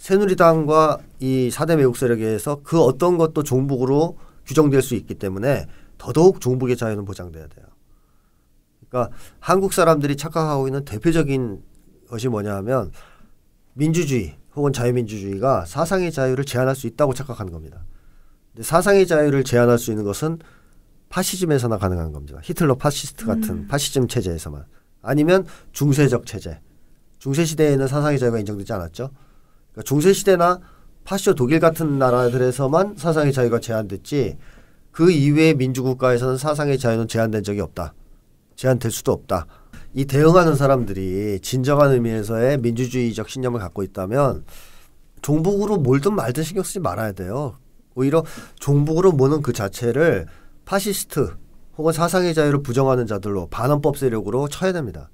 새누리당과 이사대 매국 세력에서 그 어떤 것도 종북으로 규정될 수 있기 때문에 더더욱 종북의 자유는 보장돼야 돼요. 그러니까 한국 사람들이 착각하고 있는 대표적인 것이 뭐냐 하면 민주주의 혹은 자유민주주의가 사상의 자유를 제한할 수 있다고 착각하는 겁니다. 사상의 자유를 제한할 수 있는 것은 파시즘에서나 가능한 겁니다. 히틀러 파시스트 같은 음. 파시즘 체제에서만 아니면 중세적 체제. 중세 시대에는 사상의 자유가 인정되지 않았죠. 그러니까 중세 시대나 파시오 독일 같은 나라들에서만 사상의 자유가 제한됐지 그 이외의 민주국가에서는 사상의 자유는 제한된 적이 없다. 제한될 수도 없다. 이 대응하는 사람들이 진정한 의미에서의 민주주의적 신념을 갖고 있다면 종북으로 몰든 말든 신경 쓰지 말아야 돼요. 오히려 종북으로 모는 그 자체를 파시스트 혹은 사상의 자유를 부정하는 자들로 반헌법 세력으로 쳐야 됩니다.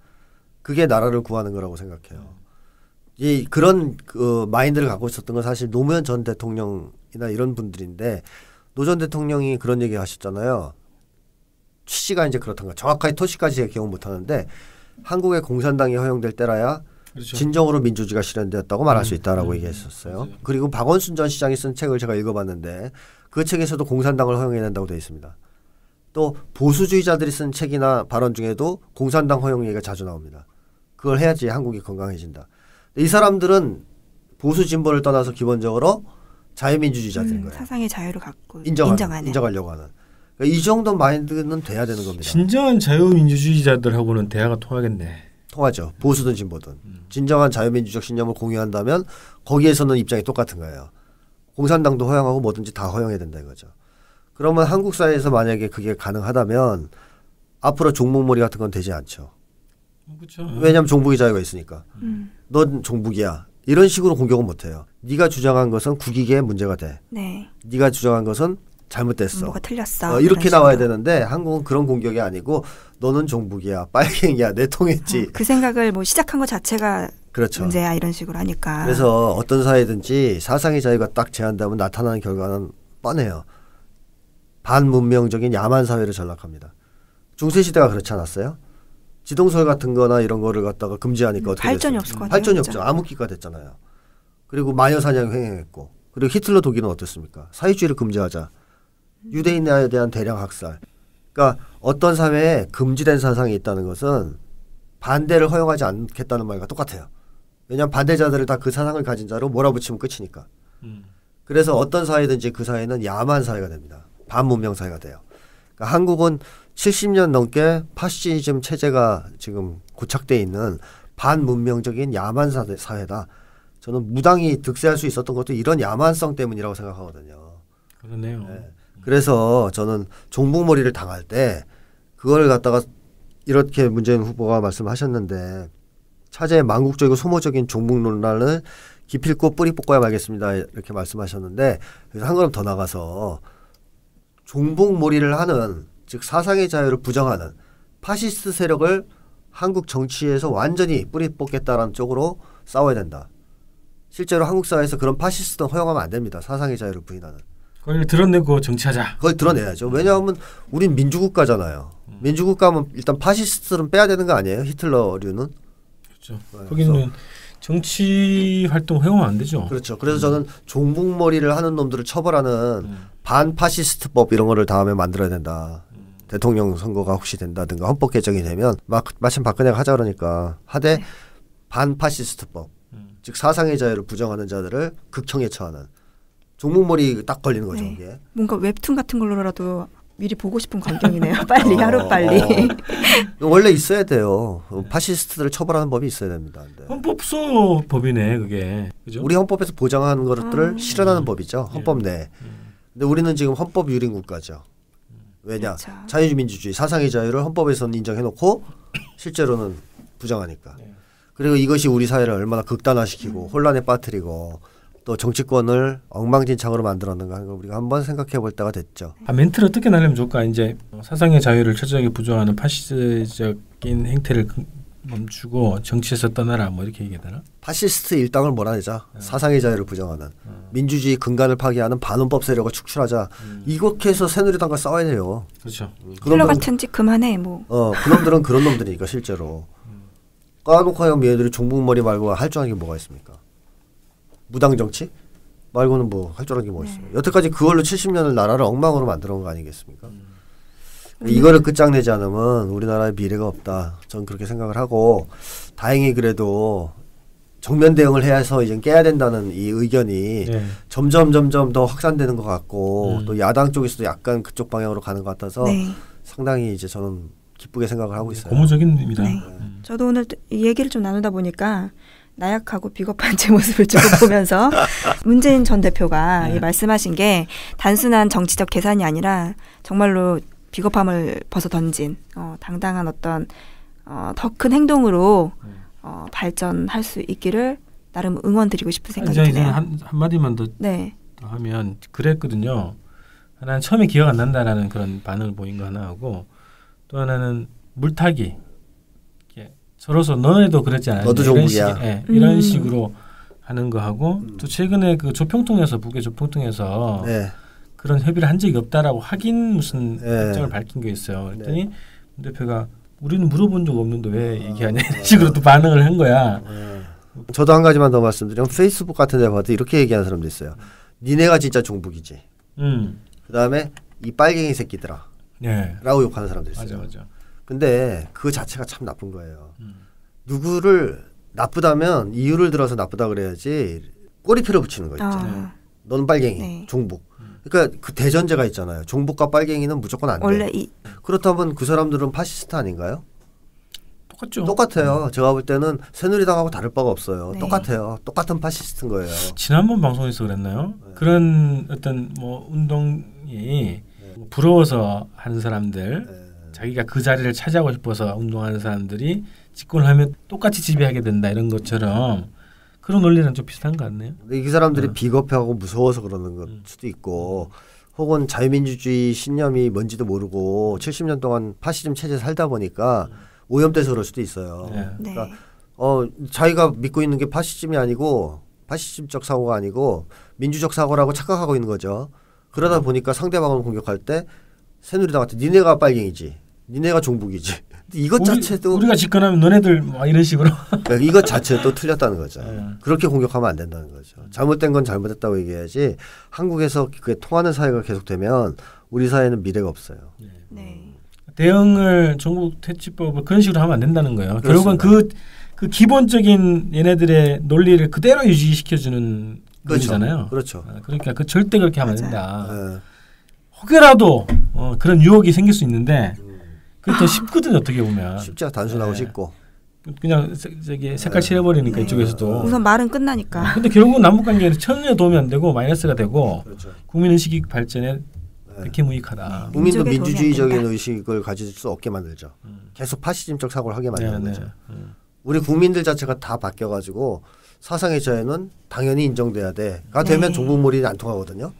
그게 나라를 구하는 거라고 생각해요. 이 그런 그 마인드를 갖고 있었던 건 사실 노무현 전 대통령이나 이런 분들인데 노 전 대통령이 그런 얘기 하셨잖아요. 취지가 이제 그렇던가 정확하게 토시까지 기억 못하는데 한국의 공산당이 허용될 때라야 그렇죠. 진정으로 민주주의가 실현되었다고 말할 음, 수 있다라고 네, 얘기했었어요. 맞아요. 그리고 박원순 전 시장이 쓴 책을 제가 읽어봤는데 그 책에서도 공산당을 허용해야 된다고 되어 있습니다. 또 보수주의자들이 쓴 책이나 발언 중에도 공산당 허용 얘기가 자주 나옵니다. 그걸 해야지 한국이 건강해진다. 이 사람들은 보수 진보를 떠나서 기본적으로 자유민주주의자들인 음, 거예요. 사상의 자유를 갖고 인정하는, 인정하려고 하는. 그러니까 이 정도 마인드는 돼야 되는 겁니다. 진정한 자유민주주의자들하고는 대화가 통하겠네. 통하죠. 보수든 진보든. 음. 진정한 자유민주적 신념을 공유한다면 거기에서는 입장이 똑같은 거예요. 공산당도 허용하고 뭐든지 다 허용해야 된다 이거죠. 그러면 한국 사회에서 만약에 그게 가능하다면 앞으로 종북몰이 같은 건 되지 않죠. 어, 그렇죠. 왜냐하면 종북의 자유가 있으니까. 음. 넌 종북이야. 이런 식으로 공격은 못해요. 네가 주장한 것은 국익에 문제가 돼. 네. 네가 주장한 것은 잘못됐어. 뭐가 틀렸어. 어, 이렇게 나와야 식으로. 되는데 한국은 그런 공격이 아니고 너는 종북이야, 빨갱이야, 내통했지. 어, 그 생각을 뭐 시작한 것 자체가 그렇죠. 문제야 이런 식으로 하니까. 그래서 어떤 사회든지 사상의 자유가 딱 제한되면 나타나는 결과는 뻔해요. 반문명적인 야만 사회를 전락합니다. 중세 시대가 그렇지 않았어요? 지동설 같은 거나 이런 거를 갖다가 금지하니까 음, 어떻게 발전이 됐어요? 없을 것 같아요. 발전이 없죠. 암흑기가 됐잖아요. 그리고 마녀 사냥 횡행했고 그리고 히틀러 독일은 어땠습니까? 사회주의를 금지하자. 음. 유대인에 대한 대량 학살. 그러니까 어떤 사회에 금지된 사상이 있다는 것은 반대를 허용하지 않겠다는 말과 똑같아요. 왜냐하면 반대자들을 다 그 사상을 가진 자로 몰아붙이면 끝이니까. 음. 그래서 어떤 사회든지 그 사회는 야만 사회가 됩니다. 반문명 사회가 돼요. 그러니까 한국은 70년 넘게 파시즘 체제가 지금 고착돼 있는 반문명적인 야만 사회다. 저는 무당이 득세할 수 있었던 것도 이런 야만성 때문이라고 생각하거든요. 그러네요. 네. 그래서 저는 종북머리를 당할 때 그걸 갖다가 이렇게 문재인 후보가 말씀하셨는데 차제의 망국적이고 소모적인 종북 논란을 기필코 뿌리 뽑아야 말겠습니다 이렇게 말씀하셨는데 그래서 한 걸음 더 나가서 종북머리를 하는 즉 사상의 자유를 부정하는 파시스트 세력을 한국 정치에서 완전히 뿌리 뽑겠다라는 쪽으로 싸워야 된다. 실제로 한국 사회에서 그런 파시스트는 허용하면 안 됩니다. 사상의 자유를 부인하는. 그걸 드러내고 정치하자. 그걸 드러내야죠. 왜냐하면 우린 민주국가잖아요. 음. 민주국가면 일단 파시스트는 빼야 되는 거 아니에요? 히틀러류는. 그렇죠. 네, 거기는 정치 활동 허용은 안 되죠. 그렇죠. 그래서 저는 음. 종북머리를 하는 놈들을 처벌하는 음. 반파시스트법 이런 거를 다음에 만들어야 된다. 대통령 선거가 혹시 된다든가 헌법 개정이 되면 마, 마침 박근혜가 하자 그러니까 하되 네. 반파시스트법 음. 즉 사상의 자유를 부정하는 자들을 극형에 처하는 종목머리 딱 걸리는 거죠. 네. 이게. 뭔가 웹툰 같은 걸로라도 미리 보고 싶은 광경이네요. 빨리 하루 빨리. 어. 어. 원래 있어야 돼요. 네. 파시스트들을 처벌하는 법이 있어야 됩니다. 근데. 헌법소 법이네 그게. 그죠? 우리 헌법에서 보장하는 것들을 아. 실현하는 음. 법이죠. 예. 헌법 내. 음. 근데 우리는 지금 헌법 유린 국가죠. 왜냐 그렇죠. 자유민주주의 사상의 자유를 헌법에서는 인정해놓고 실제로는 부정하니까. 네. 그리고 이것이 우리 사회를 얼마나 극단화시키고 음. 혼란에 빠뜨리고 또 정치권을 엉망진창으로 만들었는가 하는 걸 우리가 한번 생각해 볼 때가 됐죠. 네. 아, 멘트를 어떻게 날리면 좋을까? 이제 사상의 자유를 철저하게 부정하는 파시적인 행태를 멈추고 정치에서 떠나라 뭐 이렇게 얘기되나? 파시스트 일당을 몰아내자 네. 음. 사상의 자유를 부정하는 음. 민주주의 근간을 파괴하는 반원법 세력을 축출하자 음. 이렇게 해서 새누리당과 싸워야 돼요. 그렇죠. 힐러 같은 짓 그만해 뭐. 어 그놈들은 그런 놈들이니까 실제로 음. 까놓고 하여 들이 종북머리 말고 할 줄 아는 게 뭐가 있습니까? 무당 정치 말고는 뭐 할 줄 아는 게뭐 네. 있어요? 여태까지 그걸로 70년을 나라를 엉망으로 만들어 온거 아니겠습니까? 음. 음. 이거를 끝장내지 않으면 우리나라의 미래가 없다. 전 그렇게 생각을 하고 다행히 그래도 정면 대응을 해서 이제 깨야 된다는 이 의견이 네. 점점 점점 더 확산되는 것 같고 음. 또 야당 쪽에서도 약간 그쪽 방향으로 가는 것 같아서 네. 상당히 이제 저는 기쁘게 생각을 하고 네, 있어요. 고무적입니다. 네. 음. 저도 오늘 얘기를 좀 나누다 보니까 나약하고 비겁한 제 모습을 쭉 보면서 문재인 전 대표가 네. 말씀하신 게 단순한 정치적 계산이 아니라 정말로 비겁함을 벗어던진 어, 당당한 어떤 어, 더 큰 행동으로 네. 어, 발전할 수 있기를 나름 응원드리고 싶은 생각이 드네요. 한, 한마디만 더, 네. 더 하면 그랬거든요. 하나는 처음에 기억 안 난다라는 그런 반응을 보인 거 하나하고 또 하나는 물타기. 서로서 너네도 그랬지 않았냐 너도 이런 식의, 예, 음. 이런 식으로 하는 거 하고 음. 또 최근에 그 조평통에서 북의 조평통에서 네. 그런 협의를 한 적이 없다라고 확인 무슨 네. 입장을 밝힌 게 있어요. 그랬더니 네. 대표가 우리는 물어본 적 없는데 왜 아, 얘기하냐 이런 네. 식으로 또 반응을 한 거야. 네. 저도 한 가지만 더 말씀드리면 페이스북 같은 데 봐도 이렇게 얘기하는 사람도 있어요. 니네가 진짜 종북이지. 음. 그다음에 이 빨갱이 새끼들아. 네. 라고 욕하는 사람도 있어요. 맞아, 맞아. 근데 그 자체가 참 나쁜 거예요. 음. 누구를 나쁘다면 이유를 들어서 나쁘다 그래야지 꼬리표를 붙이는 거 아. 있잖아요. 아. 넌 빨갱이, 네. 종북. 그러니까 그 대전제가 있잖아요. 종북과 빨갱이는 무조건 안 돼. 원래 이... 그렇다면 그 사람들은 파시스트 아닌가요? 똑같죠. 똑같아요. 음. 제가 볼 때는 새누리당하고 다를 바가 없어요. 네. 똑같아요. 똑같은 파시스트인 거예요. 지난번 방송에서 그랬나요? 네. 그런 어떤 뭐 운동이 네. 부러워서 하는 사람들, 네. 자기가 그 자리를 차지하고 싶어서 운동하는 사람들이 집권 하면 똑같이 지배하게 된다 이런 것처럼 그런 논리랑좀 비슷한 것 같네요. 이 사람들이 어. 비겁하고 무서워서 그러는 것 음. 수도 있고 혹은 자유민주주의 신념이 뭔지도 모르고 70년 동안 파시즘 체제 살다 보니까 음. 오염돼서 그럴 수도 있어요. 네. 그러니까 네. 어 자기가 믿고 있는 게 파시즘이 아니고 파시즘적 사고가 아니고 민주적 사고라고 착각하고 있는 거죠. 그러다 음. 보니까 상대방을 공격할 때 새누리당한테 니네가 빨갱이지. 니네가 종북이지. 이것 우리, 자체도 우리가 집권하면 너네들 막 뭐 이런 식으로 그러니까 이것 자체도 틀렸다는 거죠. 네. 그렇게 공격하면 안 된다는 거죠. 잘못된 건 잘못했다고 얘기해야지 한국에서 그게 통하는 사회가 계속되면 우리 사회는 미래가 없어요. 네. 네. 대응을 전국 퇴치법을 그런 식으로 하면 안 된다는 거예요. 그렇습니다. 결국은 그, 그 기본적인 얘네들의 논리를 그대로 유지시켜주는 거잖아요. 그렇죠. 그렇죠. 아, 그러니까 그 절대 그렇게 하면 안 된다. 네. 혹여라도 어, 그런 유혹이 생길 수 있는데 음. 그게 더 쉽거든요. 어떻게 보면. 쉽죠. 단순하고 네. 쉽고. 그냥 저기 색깔 네. 칠해버리니까 이쪽에서도 네. 우선 말은 끝나니까. 네. 근데 결국은 남북 관계는 전혀 도움이 안 되고 마이너스가 되고 그렇죠. 국민 의식 발전에 이렇게 무익하다. 국민도 민주주의적인 의식을 가질 수 없게 만들죠. 음. 계속 파시즘적 사고를 하게 만드는 네네. 거죠. 음. 우리 국민들 자체가 다 바뀌어가지고 사상의 자유는 당연히 인정돼야 돼가 되면 네. 종북몰이 안 통하거든요.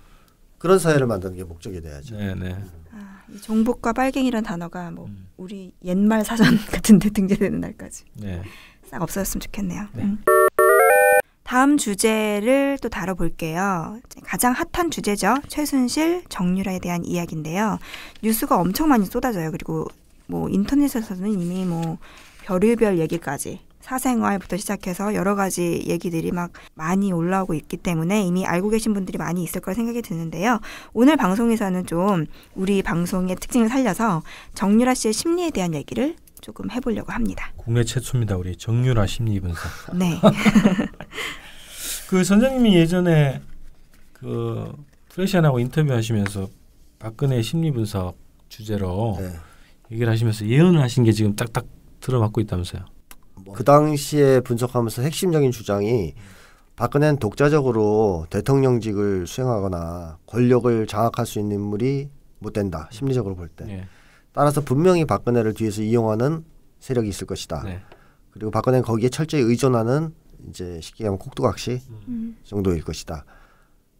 그런 사회를 만드는 게 목적이 돼야죠. 네네. 음. 종북과 빨갱이란 단어가 뭐 음. 우리 옛말 사전 같은데 등재되는 날까지 네. 싹 없어졌으면 좋겠네요. 네. 음. 다음 주제를 또 다뤄볼게요. 가장 핫한 주제죠. 최순실, 정유라에 대한 이야기인데요. 뉴스가 엄청 많이 쏟아져요. 그리고 뭐 인터넷에서는 이미 뭐 별의별 얘기까지 사생활부터 시작해서 여러 가지 얘기들이 막 많이 올라오고 있기 때문에 이미 알고 계신 분들이 많이 있을 거라 생각이 드는데요. 오늘 방송에서는 좀 우리 방송의 특징을 살려서 정유라 씨의 심리에 대한 얘기를 조금 해보려고 합니다. 국내 최초입니다. 우리 정유라 심리 분석. 네. 그 선생님이 예전에 그 프레시안하고 인터뷰하시면서 박근혜 심리 분석 주제로 네. 얘기를 하시면서 예언을 하신 게 지금 딱딱 들어맞고 있다면서요. 그 당시에 분석하면서 핵심적인 주장이 박근혜는 독자적으로 대통령직을 수행하거나 권력을 장악할 수 있는 인물이 못 된다. 심리적으로 볼 때. 네. 따라서 분명히 박근혜를 뒤에서 이용하는 세력이 있을 것이다. 네. 그리고 박근혜는 거기에 철저히 의존하는 이제 쉽게 얘기하면 꼭두각시 음. 정도일 것이다.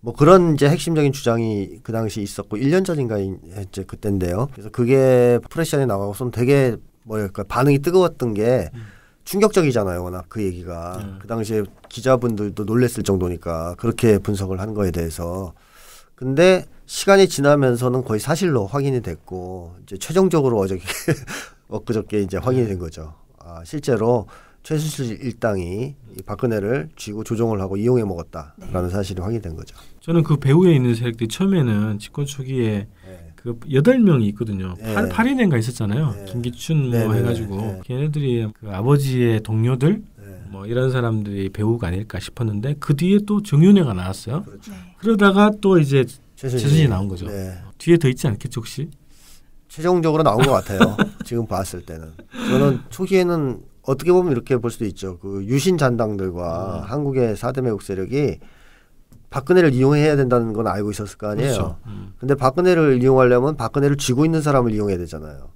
뭐 그런 이제 핵심적인 주장이 그 당시 있었고 1년 전인가 이제 그때인데요. 그래서 그게 프레시안에 나가고선 되게 뭐랄까 반응이 뜨거웠던 게 음. 충격적이잖아요. 워낙 그 얘기가 음. 그 당시에 기자분들도 놀랬을 정도니까 그렇게 분석을 한 거에 대해서 근데 시간이 지나면서는 거의 사실로 확인이 됐고 이제 최종적으로 어저께 엊그저께 이제 확인이 된 거죠. 아, 실제로 최순실 일당이 박근혜를 쥐고 조종을 하고 이용해 먹었다라는 네. 사실이 확인된 거죠. 저는 그 배후에 있는 세력들이 처음에는 집권 초기에 그 여덟 명이 있거든요. 네. 팔 팔인회가 있었잖아요. 네. 김기춘 뭐 네, 해가지고 걔네들이 그 아버지의 동료들 뭐 이런 사람들이 배우가 아닐까 싶었는데 그 뒤에 또 정윤회가 나왔어요. 그렇죠. 그러다가 또 이제 최순이 나온 거죠. 뒤에 더 있지 않겠죠 혹시? 최종적으로 나온 것 같아요. 지금 봤을 때는 저는 초기에는 어떻게 보면 이렇게 볼 수도 있죠. 그 유신 잔당들과 음. 한국의 사대 매국 세력이 박근혜를 이용해야 된다는 건 알고 있었을 거 아니에요. 그렇 음. 근데 박근혜를 이용하려면 박근혜를 쥐고 있는 사람을 이용해야 되잖아요.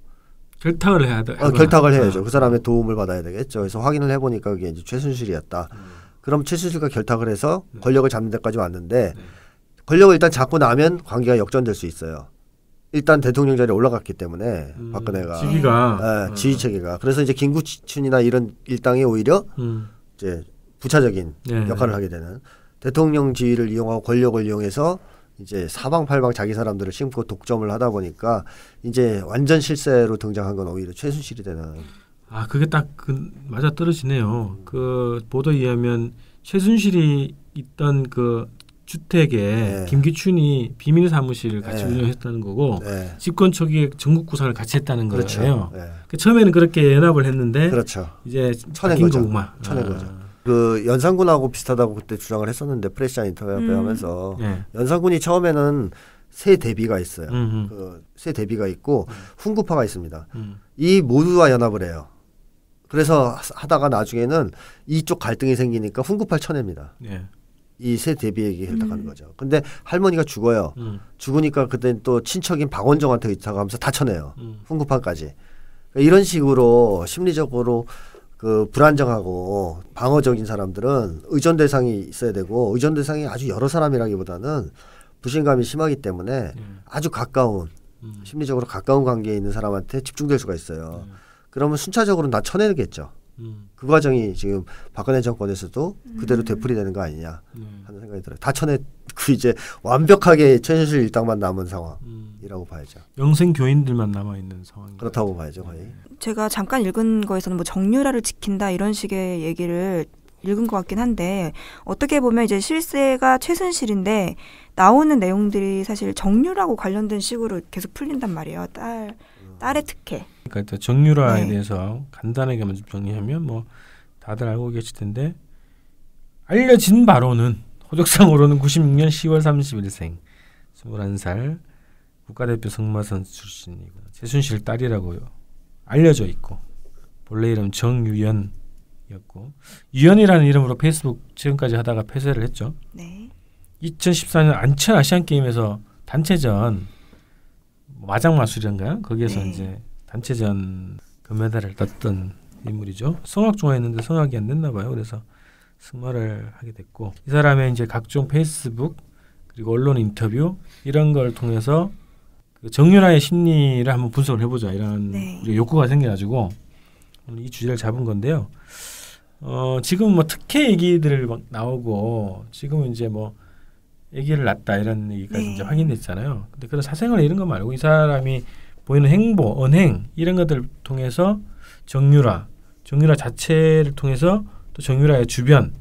결탁을 해야 돼. 어, 결탁을 해야죠. 네. 그 음. 사람의 도움을 받아야 되겠죠. 그래서 확인을 해보니까 그게 이제 최순실이었다. 음. 그럼 최순실과 결탁을 해서 네. 권력을 잡는 데까지 왔는데 네. 권력을 일단 잡고 나면 관계가 역전될 수 있어요. 일단 대통령 자리에 올라갔기 때문에 음, 박근혜가 지위가 네, 음. 지휘 체계가 그래서 이제 김구춘이나 이런 일당이 오히려 음. 이제 부차적인 네. 역할을 하게 되는 대통령 지위를 이용하고 권력을 이용해서 이제 사방팔방 자기 사람들을 심고 독점을 하다 보니까 이제 완전 실세로 등장한 건 오히려 최순실이 되는. 아 그게 딱 그 맞아 떨어지네요. 음. 그 보도에 의하면 최순실이 있던 그 주택에 네. 김기춘이 비밀 사무실을 같이 네. 운영했다는 거고 네. 집권 초기에 전국 구상을 같이 했다는 거예요. 그렇죠. 네. 그 처음에는 그렇게 연합을 했는데 그렇죠. 이제 천행 거죠. 천행 거죠. 아. 그 연산군하고 비슷하다고 그때 주장을 했었는데 프레시안 인터뷰 음. 하면서 네. 연산군이 처음에는 세 대비가 있어요. 음, 음. 그세 대비가 있고 음. 훈구파가 있습니다. 이 모두와 연합을 해요. 그래서 하다가 나중에는 이쪽 갈등이 생기니까 훈구팔 쳐냅니다. 네. 예. 이세 대비에게 해당하는 음. 거죠. 근데 할머니가 죽어요. 음. 죽으니까 그땐 또 친척인 박원정한테 의탁하면서 다쳐내요. 음. 훈구파까지 그러니까 이런 식으로 심리적으로 그 불안정하고 방어적인 사람들은 의존 대상이 있어야 되고 의존 대상이 아주 여러 사람이라기보다는 부신감이 심하기 때문에 음. 아주 가까운 음. 심리적으로 가까운 관계에 있는 사람한테 집중될 수가 있어요. 음. 그러면 순차적으로 나 쳐내겠죠. 음. 그 과정이 지금 박근혜 정권에서도 그대로 음. 되풀이되는 거 아니냐 네. 하는 생각이 들어요. 다쳐내그 이제 완벽하게 최현실 일당만 남은 상황. 음. 이라고 봐야죠. 영생 교인들만 남아 있는 상황. 그렇다고 봐야죠, 거의. 네. 제가 잠깐 읽은 거에서는 뭐 정유라를 지킨다 이런 식의 얘기를 읽은 것 같긴 한데 어떻게 보면 이제 실세가 최순실인데 나오는 내용들이 사실 정유라고 관련된 식으로 계속 풀린단 말이에요. 딸 딸의 특혜. 그러니까 일단 정유라에 네. 대해서 간단하게만 좀 정리하면 뭐 다들 알고 계실 텐데 알려진 바로는 호적상으로는 96년 10월 31생 21살 국가대표 승마 선수 출신이고 최순실 딸이라고 알려져 있고 본래 이름 정유연이었고 유연이라는 이름으로 페이스북 지금까지 하다가 폐쇄를 했죠. 네. 2014년 안천 아시안 게임에서 단체전 마장마술인가 거기에서 네. 이제 단체전 금메달을 그 땄던 인물이죠. 성악 좋아했는데 성악이 안 됐나 봐요. 그래서 승마를 하게 됐고 이 사람의 이제 각종 페이스북 그리고 언론 인터뷰 이런 걸 통해서 그 정유라의 심리를 한번 분석을 해보자 이런 네. 욕구가 생겨가지고 이 주제를 잡은 건데요. 어, 지금 뭐 특혜 얘기들 막 나오고 지금은 이제 뭐 얘기를 낳다 이런 얘기까지 네. 이제 확인됐잖아요. 근데 그런 사생활 이런 거 말고 이 사람이 보이는 행보, 언행 이런 것들 통해서 정유라, 정유라 자체를 통해서 또 정유라의 주변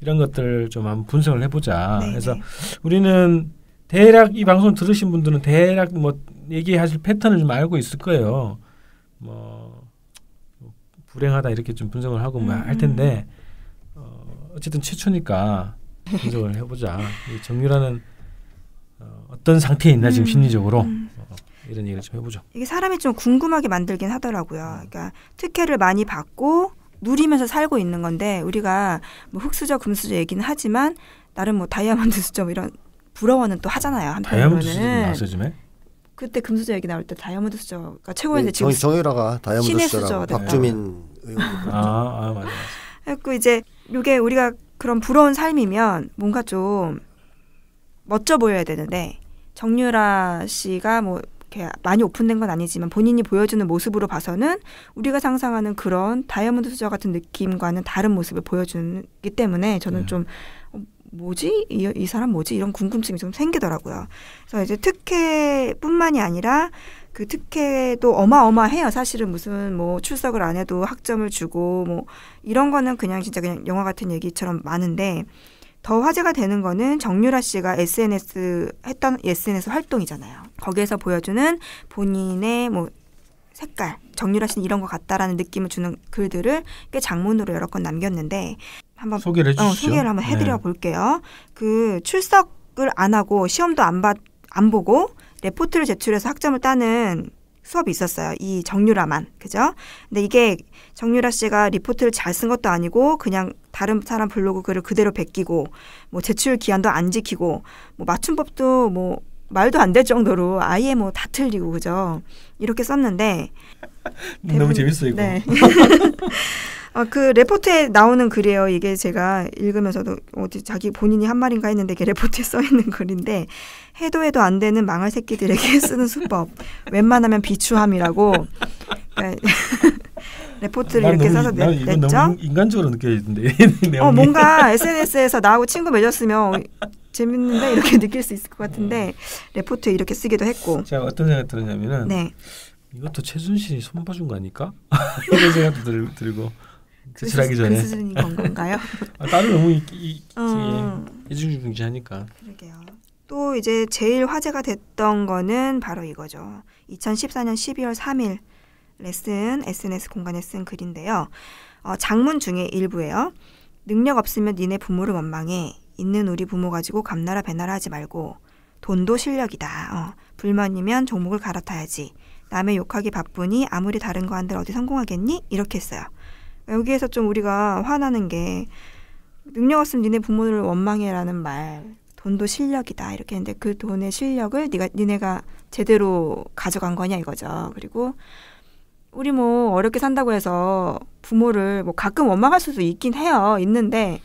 이런 것들 좀 한번 분석을 해보자. 네. 네. 그래서 우리는 대략 이 방송 들으신 분들은 대략 뭐 얘기하실 패턴을 좀 알고 있을 거예요. 뭐 불행하다 이렇게 좀 분석을 하고 뭐 음. 할 텐데 어, 어쨌든 최초니까 분석을 해보자. 정유라는 어, 어떤 상태에 있나 음. 지금 심리적으로 음. 어, 이런 얘기를 좀 해보죠. 이게 사람이 좀 궁금하게 만들긴 하더라고요. 음. 그러니까 특혜를 많이 받고 누리면서 살고 있는 건데 우리가 뭐 흙수저 금수저 얘기는 하지만 나름 뭐 다이아몬드 수저 뭐 이런 부러워는 또 하잖아요. 다이아몬드 수저 나왔어요, 요즘에? 그때 금수저 얘기 나올 때 다이아몬드 수저가 최고였는데 네, 지금 정, 정혜라가 다이아몬드 수저 박주민 아. 의원 아, 아 맞아. 그래고 이제 이게 우리가 그런 부러운 삶이면 뭔가 좀 멋져 보여야 되는데 정유라 씨가 뭐 이렇게 많이 오픈된 건 아니지만 본인이 보여주는 모습으로 봐서는 우리가 상상하는 그런 다이아몬드 수저 같은 느낌과는 다른 모습을 보여주기 때문에 저는 네. 좀 뭐지 이, 이, 사람 뭐지 이런 궁금증이 좀 생기더라고요. 그래서 이제 특혜뿐만이 아니라 그 특혜도 어마어마해요. 사실은 무슨 뭐 출석을 안 해도 학점을 주고 뭐 이런 거는 그냥 진짜 그냥 영화 같은 얘기처럼 많은데 더 화제가 되는 거는 정유라 씨가 SNS 했던 SNS 활동이잖아요. 거기에서 보여주는 본인의 뭐 색깔, 정유라 씨는 이런 것 같다라는 느낌을 주는 글들을 꽤 장문으로 여러 건 남겼는데 한번 소개를 어, 해주시죠. 어, 소개를 한번 네. 해드려 네. 볼게요. 그 출석을 안 하고 시험도 안받안 보고 레포트를 제출해서 학점을 따는 수업이 있었어요. 이 정유라만 그죠? 근데 이게 정유라 씨가 리포트를 잘 쓴 것도 아니고 그냥 다른 사람 블로그 글을 그대로 베끼고 뭐 제출 기한도 안 지키고 뭐 맞춤법도 뭐 말도 안 될 정도로 아예 뭐 다 틀리고 그죠? 이렇게 썼는데 너무 재밌어 이거. 네. 아, 그 레포트에 나오는 글이에요. 이게 제가 읽으면서도 어디 자기 본인이 한 말인가 했는데 이 레포트에 써 있는 글인데 해도 해도 안 되는 망할 새끼들에게 쓰는 수법. 웬만하면 비추함이라고. 네. 레포트를 이렇게 너무, 써서 내, 냈죠. 너무 인간적으로 느껴지는데. 어 뭔가 SNS에서 나하고 친구 맺었으면 재밌는데 이렇게 느낄 수 있을 것 같은데 네. 레포트 이렇게 쓰기도 했고. 제가 어떤 생각 들었냐면은 네. 이것도 최순실이 손 봐준 거 아닐까? 이런 생각도 들, 들고. 제출하기 전에 근수준이 건 건가요? 아, 딸을 너무 이, 이, 중중하니까 그러게요. 또 이제 제일 화제가 됐던 거는 바로 이거죠. 2014년 12월 3일 레슨 SNS 공간에 쓴 글인데요. 어, 장문 중에 일부예요. 능력 없으면 니네 부모를 원망해. 있는 우리 부모 가지고 감나라 배나라 하지 말고 돈도 실력이다. 어, 불만이면 종목을 갈아타야지. 남의 욕하기 바쁘니 아무리 다른 거 한들 어디 성공하겠니? 이렇게 했어요. 여기에서 좀 우리가 화나는 게 능력 없으면 니네 부모를 원망해라는 말. 돈도 실력이다 이렇게 했는데 그 돈의 실력을 니가 니네가 제대로 가져간 거냐 이거죠. 그리고 우리 뭐 어렵게 산다고 해서 부모를 뭐 가끔 원망할 수도 있긴 해요. 있는데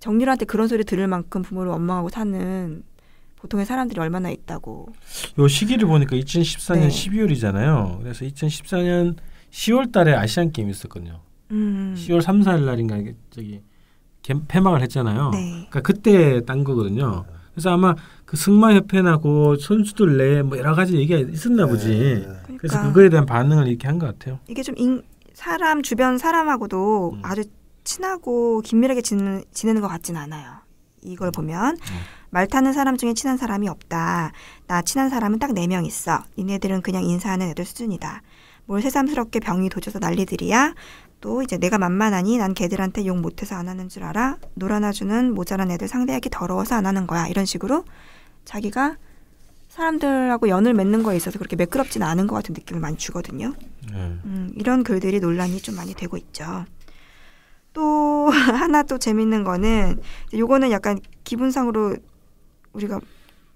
정렬한테 그런 소리 들을 만큼 부모를 원망하고 사는 보통의 사람들이 얼마나 있다고. 요 시기를 보니까 2014년 네. 12월이잖아요. 그래서 2014년 10월 달에 아시안 게임이 있었거든요. 음. 10월 3, 4일 날인가 저기 폐막을 했잖아요. 네. 그러니까 그때 딴 거거든요. 그래서 아마 그 승마협회나 그 선수들 내에 뭐 여러 가지 얘기가 있었나 보지. 네. 그러니까. 그래서 그거에 대한 반응을 이렇게 한 것 같아요. 이게 좀 인, 사람 주변 사람하고도 음. 아주 친하고 긴밀하게 지내는, 지내는 것같지는 않아요. 이걸 보면 음. 말 타는 사람 중에 친한 사람이 없다. 나 친한 사람은 딱 네 명 있어. 니네들은 그냥 인사하는 애들 수준이다. 뭘 새삼스럽게 병이 도져서 난리들이야. 또 이제 내가 만만하니 난 걔들한테 욕 못해서 안 하는 줄 알아. 놀아나주는 모자란 애들 상대하기 더러워서 안 하는 거야. 이런 식으로 자기가 사람들하고 연을 맺는 거에 있어서 그렇게 매끄럽진 않은 것 같은 느낌을 많이 주거든요. 네. 음, 이런 글들이 논란이 좀 많이 되고 있죠. 또 하나 또 재밌는 거는 요거는 약간 기분상으로 우리가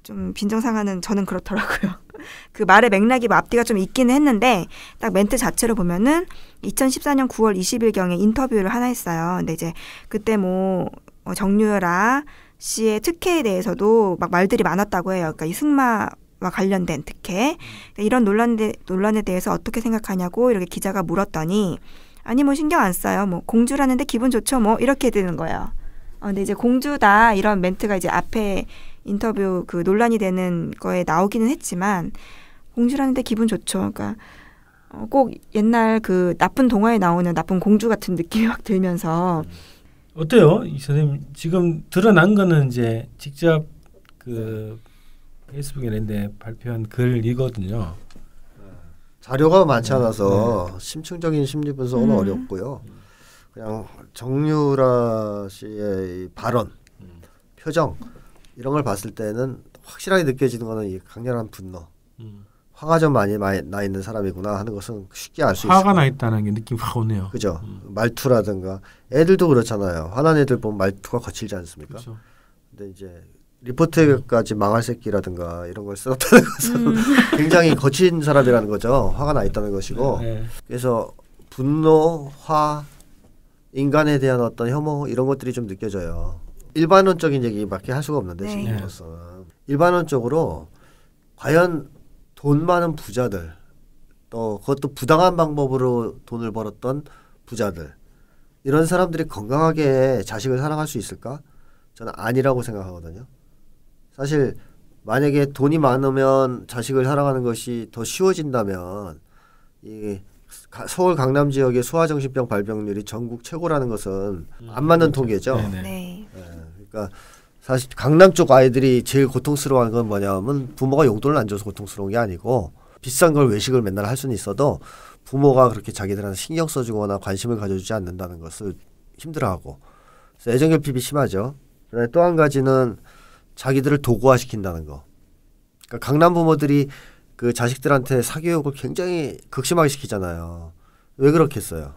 좀 빈정상하는 저는 그렇더라고요. 그 말의 맥락이 뭐 앞뒤가 좀 있기는 했는데 딱 멘트 자체로 보면은 2014년 9월 20일경에 인터뷰를 하나 했어요. 근데 이제 그때 뭐 어, 정유라 씨의 특혜에 대해서도 막 말들이 많았다고 해요. 그러니까 이 승마 와 관련된 특혜 그러니까 이런 논란 대, 논란에 대해서 어떻게 생각하냐고 이렇게 기자가 물었더니 아니 뭐 신경 안 써요 뭐 공주라는데 기분 좋죠 뭐 이렇게 되는 거예요. 어, 근데 이제 공주다 이런 멘트가 이제 앞에 인터뷰 그 논란이 되는 거에 나오기는 했지만 공주라는데 기분 좋죠. 그러니까 어, 꼭 옛날 그 나쁜 동화에 나오는 나쁜 공주 같은 느낌이 확 들면서 어때요, 이 선생님? 지금 드러난 거는 이제 직접 그 페이스북에 낸데 발표한 글이거든요. 자료가 많지 네. 않아서 네. 심층적인 심리 분석은 음. 어렵고요. 그냥 정유라 씨의 발언, 음. 표정 이런 걸 봤을 때는 확실하게 느껴지는 거는 이 강렬한 분노. 음. 화가 좀 많이 나 있는 사람이구나 하는 것은 쉽게 알 수 있어요. 화가 있을까요? 나 있다는 게 느낌 확 오네요. 그죠. 음. 말투라든가 애들도 그렇잖아요. 화난 애들 보면 말투가 거칠지 않습니까? 그쵸. 근데 이제 리포트까지 망할 새끼라든가 이런 걸 썼다는 것은 음. 굉장히 거친 사람이라는 거죠. 화가 나 있다는 것이고. 네, 네. 그래서 분노, 화, 인간에 대한 어떤 혐오 이런 것들이 좀 느껴져요. 일반론적인 얘기밖에 할 수가 없는데 지금으로서는 네. 일반론적으로 과연 돈 많은 부자들 또 그것도 부당한 방법으로 돈을 벌었던 부자들 이런 사람들이 건강하게 자식을 사랑할 수 있을까? 저는 아니라고 생각하거든요. 사실 만약에 돈이 많으면 자식을 사랑하는 것이 더 쉬워진다면 이 서울 강남 지역의 소아정신병 발병률이 전국 최고라는 것은 안 맞는 그렇죠. 통계죠. 네. 네. 그러니까 사실 강남 쪽 아이들이 제일 고통스러워하는 건 뭐냐면 부모가 용돈을 안 줘서 고통스러운 게 아니고 비싼 걸 외식을 맨날 할 수는 있어도 부모가 그렇게 자기들한테 신경 써주거나 관심을 가져주지 않는다는 것을 힘들어하고 애정 결핍이 심하죠. 그다음또한 가지는 자기들을 도구화시킨다는 거. 그러니까 강남 부모들이 그 자식들한테 사교육을 굉장히 극심하게 시키잖아요. 왜 그렇겠어요?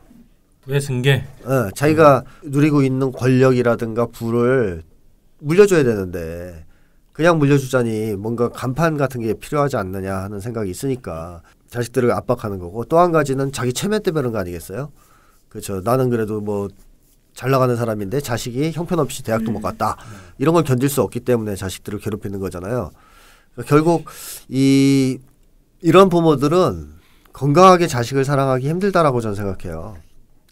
외승계. 어, 예, 자기가 음. 누리고 있는 권력이라든가 부를 물려줘야 되는데 그냥 물려주자니 뭔가 간판 같은 게 필요하지 않느냐 하는 생각이 있으니까 자식들을 압박하는 거고 또 한 가지는 자기 체면 때문에 그런 거 아니겠어요? 그렇죠. 나는 그래도 뭐 잘 나가는 사람인데 자식이 형편없이 대학도 음. 못 갔다 이런 걸 견딜 수 없기 때문에 자식들을 괴롭히는 거잖아요. 그러니까 결국 이 이런 부모들은 건강하게 자식을 사랑하기 힘들다라고 저는 생각해요.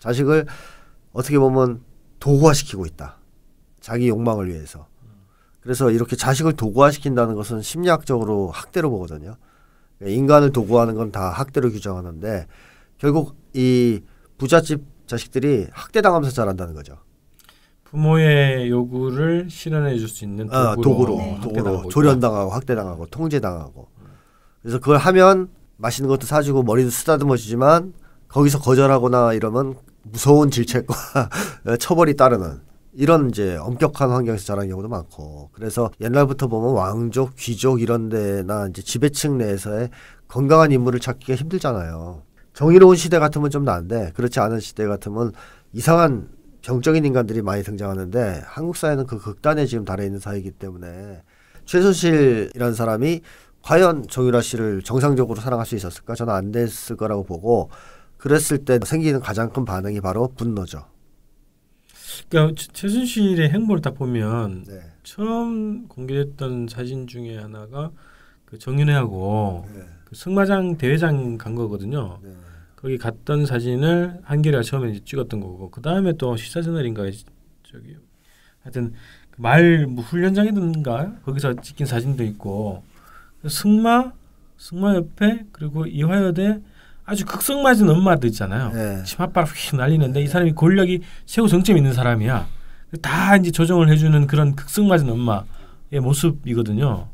자식을 어떻게 보면 도구화시키고 있다. 자기 욕망을 위해서. 그래서 이렇게 자식을 도구화시킨다는 것은 심리학적으로 학대로 보거든요. 그러니까 인간을 도구하는 건 다 학대로 규정하는데 결국 이 부잣집 자식들이 학대당하면서 자란다는 거죠. 부모의 요구를 실현해 줄 수 있는 아, 도구로, 아, 도구로, 네. 도구로 조련당하고 학대당하고 통제당하고 그래서 그걸 하면 맛있는 것도 사주고 머리도 쓰다듬어지지만 거기서 거절하거나 이러면 무서운 질책과 처벌이 따르는 이런 이제 엄격한 환경에서 자란 경우도 많고 그래서 옛날부터 보면 왕족, 귀족 이런 데나 이제 지배층 내에서의 건강한 인물을 찾기가 힘들잖아요. 정의로운 시대 같으면 좀 나은데 그렇지 않은 시대 같으면 이상한 병적인 인간들이 많이 등장하는데 한국 사회는 그 극단에 지금 달해 있는 사회이기 때문에 최순실이라는 사람이 과연 정유라 씨를 정상적으로 사랑할 수 있었을까? 저는 안 됐을 거라고 보고 그랬을 때 생기는 가장 큰 반응이 바로 분노죠. 그러니까 최순실의 행보를 딱 보면 네. 처음 공개됐던 사진 중에 하나가 그 정윤회하고 네. 그 승마장 대회장 간 거거든요. 네. 거기 갔던 사진을 한결이가 처음에 이제 찍었던 거고 그 다음에 또 시사저널인가 저기 하여튼 그 말 뭐 훈련장이든가 거기서 찍힌 사진도 있고 승마 승마 옆에 그리고 이화여대 아주 극성맞은 엄마들 있잖아요. 네. 치맛바람 휙 날리는데 이 사람이 권력이 최고 정점 있는 사람이야. 다 이제 조정을 해주는 그런 극성맞은 엄마의 모습이거든요.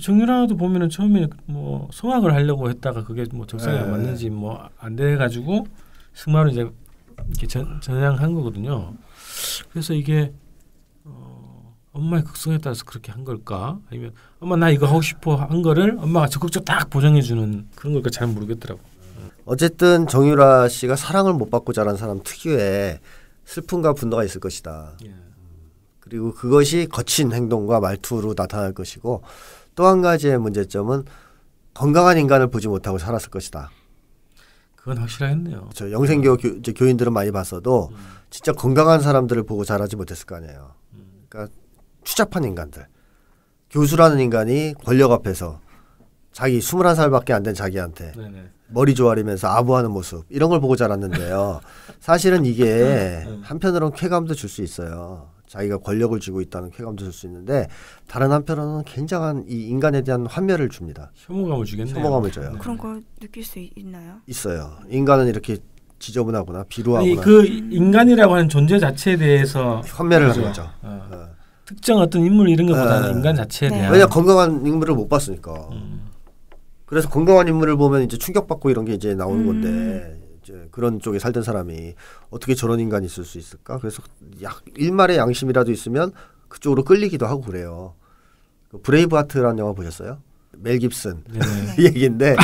정유라도 보면은 처음에 뭐 성악을 하려고 했다가 그게 뭐 적성이 네. 뭐 안 맞는지 뭐안돼 가지고 승마로 이제 이렇게 전, 전향한 거거든요. 그래서 이게 어 엄마의 극성에 따라서 그렇게 한 걸까? 아니면 엄마 나 이거 하고 싶어 한 거를 엄마가 적극적으로 딱보장해 주는 그런 걸까 잘 모르겠더라고. 어쨌든 정유라 씨가 사랑을 못 받고 자란 사람 특유의 슬픔과 분노가 있을 것이다. 예. 그리고 그것이 거친 행동과 말투로 나타날 것이고 또 한 가지의 문제점은 건강한 인간을 보지 못하고 살았을 것이다. 그건 확실하겠네요. 저 영생교 교, 인들은 많이 봤어도 음. 진짜 건강한 사람들을 보고 자라지 못했을 거 아니에요. 음. 그러니까 추잡한 인간들. 교수라는 인간이 권력 앞에서 자기 21살밖에 안 된 자기한테 네네. 머리 조아리면서 아부하는 모습 이런 걸 보고 자랐는데요. 사실은 이게 네. 한편으로는 쾌감도 줄 수 있어요. 자기가 권력을 쥐고 있다는 쾌감도 줄 수 있는데 다른 한편으로는 굉장한 이 인간에 대한 환멸을 줍니다. 혐오감을 주겠네요. 혐오감을 줘요. 네. 그런 걸 느낄 수 있나요? 있어요. 인간은 이렇게 지저분하거나비루하거나 아니, 그 인간이라고 하는 존재 자체에 대해서 환멸을 그렇죠. 하는 거죠. 어. 어. 특정 어떤 인물 이런 것보다는 네. 인간 자체에 네. 대한 왜냐 건강한 인물을 못 봤으니까. 음. 그래서 건강한 인물을 보면 이제 충격받고 이런 게 이제 나오는 음. 건데 이제 그런 쪽에 살던 사람이 어떻게 저런 인간이 있을 수 있을까? 그래서 약 일말의 양심이라도 있으면 그쪽으로 끌리기도 하고 그래요. 그 브레이브하트라는 영화 보셨어요? 멜 깁슨 네. 얘기인데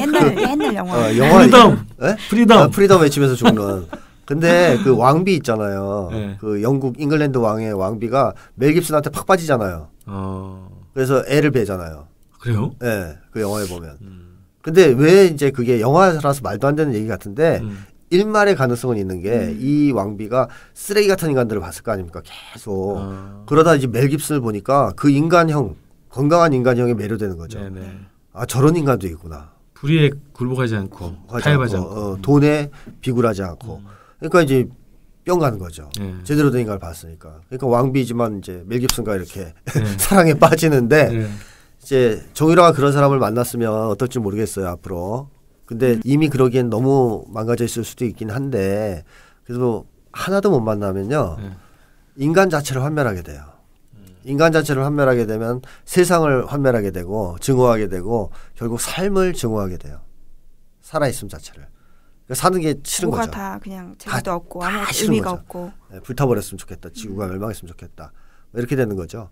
옛날 그 옛날 영화 어, 영화 프리덤 예? 프리덤 아, 프리덤 외치면서 죽는 근데 그 왕비 있잖아요. 네. 그 영국 잉글랜드 왕의 왕비가 멜 깁슨한테 팍 빠지잖아요. 어. 그래서 애를 베잖아요 그래요? 예. 네, 그 영화에 보면. 음. 근데 왜 이제 그게 영화라서 말도 안 되는 얘기 같은데 음. 일말의 가능성은 있는 게이 음. 왕비가 쓰레기 같은 인간들을 봤을 거 아닙니까 계속 어. 그러다 이제 멜 깁슨을 보니까 그 인간형 건강한 인간형에 매료되는 거죠. 네네. 네. 아 저런 인간도 있구나. 불의에 굴복하지 않고 타협하지 않고 어, 돈에 비굴하지 않고 음. 그러니까 이제 뿅 가는 거죠. 네. 제대로 된걸 봤으니까. 그러니까 왕비지만 이제 멜 깁슨과 이렇게 네. 사랑에 빠지는데 네. 이제 정유라가 그런 사람을 만났으면 어떨지 모르겠어요 앞으로. 근데 음. 이미 그러기엔 너무 망가져 있을 수도 있긴 한데 그래도 하나도 못 만나면요 인간 자체를 환멸하게 돼요. 음. 인간 자체를 환멸하게 되면 세상을 환멸하게 되고 증오하게 되고 결국 삶을 증오하게 돼요. 살아있음 자체를. 그러니까 사는 게 싫은 뭐가 거죠. 뭐가 다 그냥 재미도 없고 아무 의미가 거죠. 없고 네, 불타버렸으면 좋겠다. 지구가 음. 멸망했으면 좋겠다. 뭐 이렇게 되는 거죠.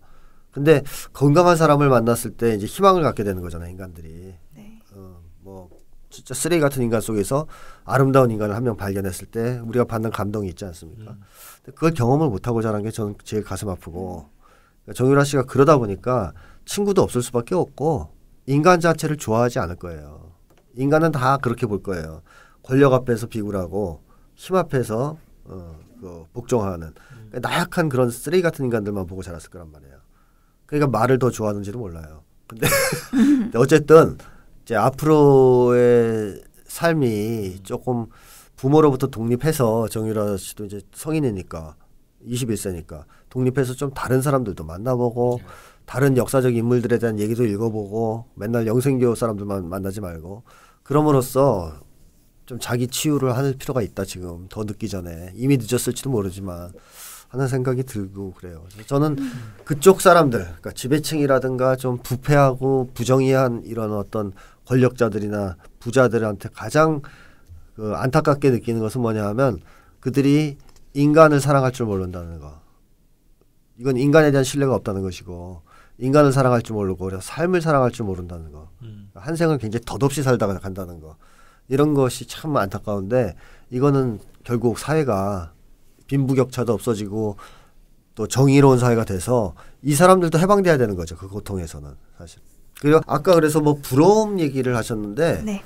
근데 건강한 사람을 만났을 때 이제 희망을 갖게 되는 거잖아요 인간들이. 네. 어, 뭐 진짜 쓰레기 같은 인간 속에서 아름다운 인간을 한 명 발견했을 때 우리가 받는 감동이 있지 않습니까? 음. 그걸 경험을 못 하고 자란 게 저는 제일 가슴 아프고 음. 그러니까 정유라 씨가 그러다 보니까 친구도 없을 수밖에 없고 인간 자체를 좋아하지 않을 거예요. 인간은 다 그렇게 볼 거예요. 권력 앞에서 비굴하고 힘 앞에서 어, 그 복종하는 그 나약한 그런 쓰레기 같은 인간들만 보고 자랐을 거란 말이에요. 그러니까 말을 더 좋아하는지도 몰라요. 근데 어쨌든 이제 앞으로의 삶이 음. 조금 부모로부터 독립해서 정유라 씨도 이제 성인이니까 21세니까 독립해서 좀 다른 사람들도 만나보고 네. 다른 역사적 인물들에 대한 얘기도 읽어보고 맨날 영생교 사람들만 만나지 말고 그럼으로써 좀 자기 치유를 할 필요가 있다 지금 더 늦기 전에 이미 늦었을지도 모르지만 하는 생각이 들고 그래요. 저는 그쪽 사람들, 그러니까 지배층이라든가 좀 부패하고 부정의한 이런 어떤 권력자들이나 부자들한테 가장 그 안타깝게 느끼는 것은 뭐냐 하면 그들이 인간을 사랑할 줄 모른다는 거. 이건 인간에 대한 신뢰가 없다는 것이고 인간을 사랑할 줄 모르고 그래서 삶을 사랑할 줄 모른다는 거. 음. 그러니까 한 생을 굉장히 덧없이 살다가 간다는 거. 이런 것이 참 안타까운데 이거는 결국 사회가 빈부격차도 없어지고 또 정의로운 사회가 돼서 이 사람들도 해방돼야 되는 거죠. 그 고통에서는 사실. 그리고 아까 그래서 뭐 부러움 얘기를 하셨는데 네.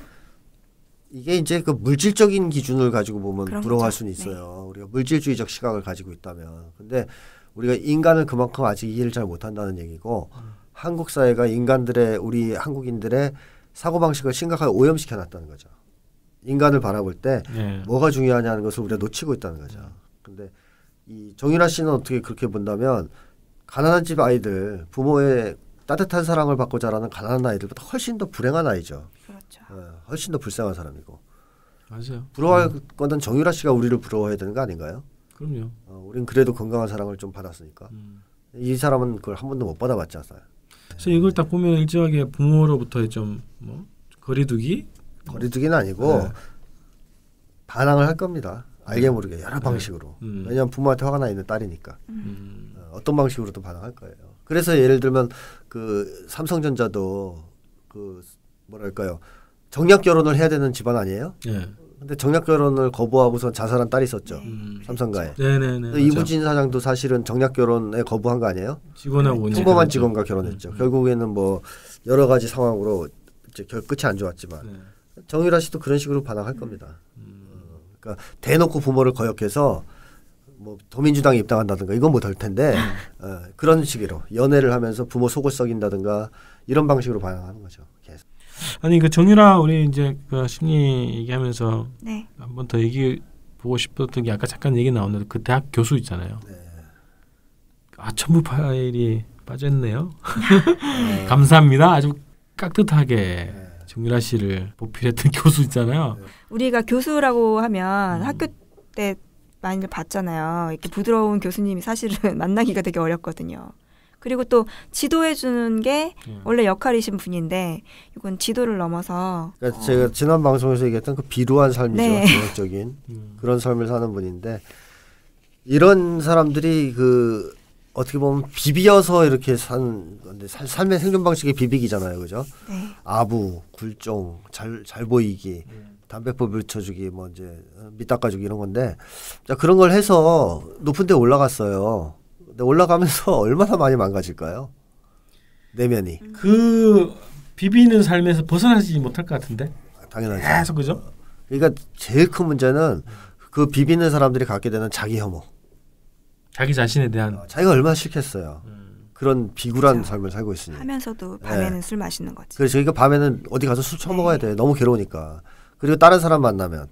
이게 이제 그 물질적인 기준을 가지고 보면 부러워할 수는 네. 있어요. 네. 우리가 물질주의적 시각을 가지고 있다면. 근데 우리가 인간을 그만큼 아직 이해를 잘 못한다는 얘기고 음. 한국 사회가 인간들의 우리 한국인들의 사고방식을 심각하게 오염시켜 놨다는 거죠. 인간을 바라볼 때 예. 뭐가 중요하냐는 것을 우리가 놓치고 있다는 거죠. 근데 이 정윤아 씨는 어떻게 그렇게 본다면 가난한 집 아이들 부모의 따뜻한 사랑을 받고 자라는 가난한 아이들보다 훨씬 더 불행한 아이죠. 그렇죠. 어, 훨씬 더 불쌍한 사람이고. 맞아요. 부러워할 네. 음. 건 정유라 씨가 우리를 부러워해야 되는 거 아닌가요? 그럼요. 어, 우린 그래도 건강한 사랑을 좀 받았으니까. 음. 이 사람은 그걸 한 번도 못 받아봤잖아요. 그래서 이걸 딱 보면 일정하게 부모로부터의 좀 뭐 거리두기 거리두기는 아니고 네. 반항을 할 겁니다. 알게 네. 모르게 여러 네. 방식으로. 음. 왜냐하면 부모한테 화가 나 있는 딸이니까. 음. 어, 어떤 방식으로도 반항할 거예요. 그래서 예를 들면 그 삼성전자도 그 뭐랄까요 정략 결혼을 해야 되는 집안 아니에요? 네. 근데 정략 결혼을 거부하고선 자살한 딸이 있었죠. 음. 삼성가에. 네네네. 네, 그 이부진 사장도 사실은 정략 결혼에 거부한 거 아니에요? 직원하고 네. 평범한 직원과 결혼했죠. 네. 결국에는 뭐 여러 가지 상황으로 이제 결 끝이 안 좋았지만. 정유라 씨도 그런 식으로 반항할 겁니다. 음. 어, 그러니까 대놓고 부모를 거역해서 뭐 더민주당에 입당한다든가 이건 못할 뭐 텐데 어, 그런 식으로 연애를 하면서 부모 속을 썩인다든가 이런 방식으로 반항하는 거죠. 계속. 아니 그 정유라 우리 이제 그 심리 얘기하면서 네. 한번 더 얘기 보고 싶었던 게 아까 잠깐 얘기 나오는데 그 대학 교수 있잖아요. 네. 아첨부 파일이 빠졌네요. 네. 감사합니다. 아주 깍듯하게. 네. 정유라 씨를 보필했던 교수 있잖아요. 네. 우리가 교수라고 하면 음. 학교 때 많이 봤잖아요. 이렇게 부드러운 교수님이 사실은 만나기가 되게 어렵거든요. 그리고 또 지도해 주는 게 네. 원래 역할이신 분인데 이건 지도를 넘어서 그러니까 어. 제가 지난 방송에서 얘기했던 그 비루한 삶이죠 전형적인 네. 음. 그런 삶을 사는 분인데 이런 사람들이 그 어떻게 보면 비비어서 이렇게 산 건데 살, 삶의 생존 방식이 비비기잖아요, 그죠? 네. 아부, 굴종, 잘 잘 보이기, 음. 담배법을 쳐주기, 뭐 이제 밑닦아주기 이런 건데 자, 그런 걸 해서 높은데 올라갔어요. 근데 올라가면서 얼마나 많이 망가질까요? 내면이 음. 그 비비는 삶에서 벗어나지 못할 것 같은데 당연하죠. 계속 그죠? 그러니까 제일 큰 문제는 그 비비는 사람들이 갖게 되는 자기 혐오. 자기 자신에 대한 어, 자기가 얼마나 싫겠어요. 음. 그런 비굴한 그렇죠. 삶을 살고 있으니 하면서도 네. 밤에는 네. 술 마시는 거지. 그래서 그렇죠. 저희가 그러니까 밤에는 어디 가서 술 처먹어야 네. 돼. 너무 괴로우니까. 그리고 다른 사람 만나면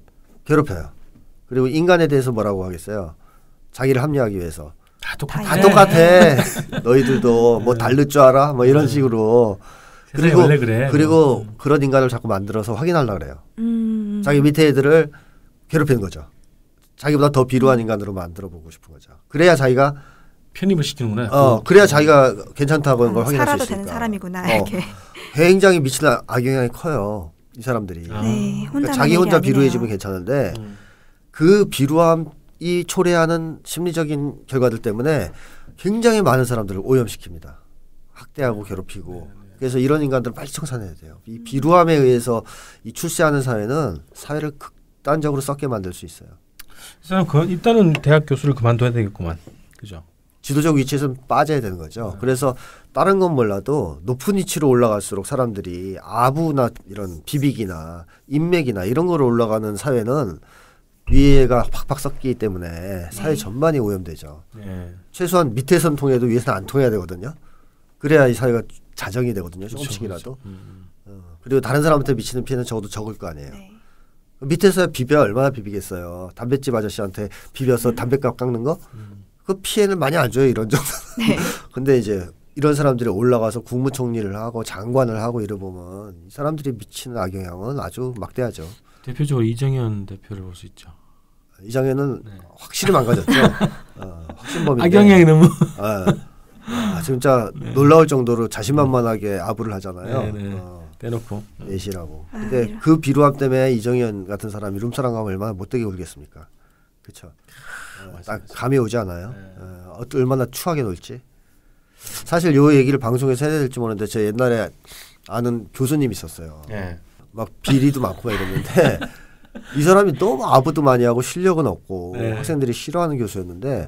괴롭혀요. 그리고 인간에 대해서 뭐라고 하겠어요? 자기를 합리화하기 위해서 다 똑같아. 다 똑같아. 너희들도 뭐 네. 다를 줄 알아? 뭐 이런 네. 식으로. 그리고 그래. 그리고 음. 그런 인간을 자꾸 만들어서 확인하려 그래요. 음, 음. 자기 밑에 애들을 괴롭히는 거죠. 자기보다 더 비루한 인간으로 만들어 보고 싶은 거죠. 그래야 자기가 편입을 시키는구나. 어, 그 그래야 음. 자기가 괜찮다고 하는 음, 걸 확인할 수 있으니까. 살아도 되 사람이구나. 어, 이렇게. 굉장히 미치는 악영향이 커요. 이 사람들이. 아. 네, 자 그러니까 자기 혼자 비루해지면 괜찮은데 음. 그 비루함이 초래하는 심리적인 결과들 때문에 굉장히 많은 사람들을 오염시킵니다. 학대하고 괴롭히고. 네, 네. 그래서 이런 인간들을 빨리 청산해야 돼요. 이 비루함에 의해서 이 출세하는 사회는 사회를 극단적으로 썩게 만들 수 있어요. 일단은, 그, 일단은 대학 교수를 그만둬야 되겠구만. 그죠? 지도적 위치에서 빠져야 되는 거죠. 네. 그래서 다른 건 몰라도 높은 위치로 올라갈수록 사람들이 아부나 이런 비비기나 인맥이나 이런 거로 올라가는 사회는 위에가 팍팍 섞이기 때문에 사회 네. 전반이 오염되죠. 네. 최소한 밑에선 통해도 위에서는 안 통해야 되거든요. 그래야 이 사회가 자정이 되거든요. 조금씩이라도. 그렇죠, 그렇죠. 음. 어, 그리고 다른 사람한테 미치는 피해는 적어도 적을 거 아니에요. 네. 밑에서 비벼 얼마나 비비겠어요. 담뱃집 아저씨한테 비벼서 음. 담뱃값 깎는 거? 음. 그 피해는 많이 안 줘요 이런 정도. 네. 근데 이제 이런 사람들이 올라가서 국무총리를 하고 장관을 하고 이러보면 사람들이 미치는 악영향은 아주 막대하죠. 대표적으로 이정현 대표를 볼 수 있죠. 이정현은 네. 확실히 망가졌죠. 어, 확신범인데. 악영향이 너무. 어, 아, 진짜 네. 놀라울 정도로 자신만만하게 아부를 하잖아요. 네, 네. 어. 빼놓고 내시라고. 아, 근데 이그 비루함 때문에 이정현 같은 사람이 룸사랑 가면 얼마나 못되게 울겠습니까? 그렇죠. 어, 딱 감이 오지 않아요. 네. 어, 얼마나 추하게 놀지. 사실 요 얘기를 방송에서 해야 될지 모르는데 제 옛날에 아는 교수님 있었어요. 네. 막 비리도 많고 막 이랬는데 이 사람이 너무 아부도 많이 하고 실력은 없고 네. 학생들이 싫어하는 교수였는데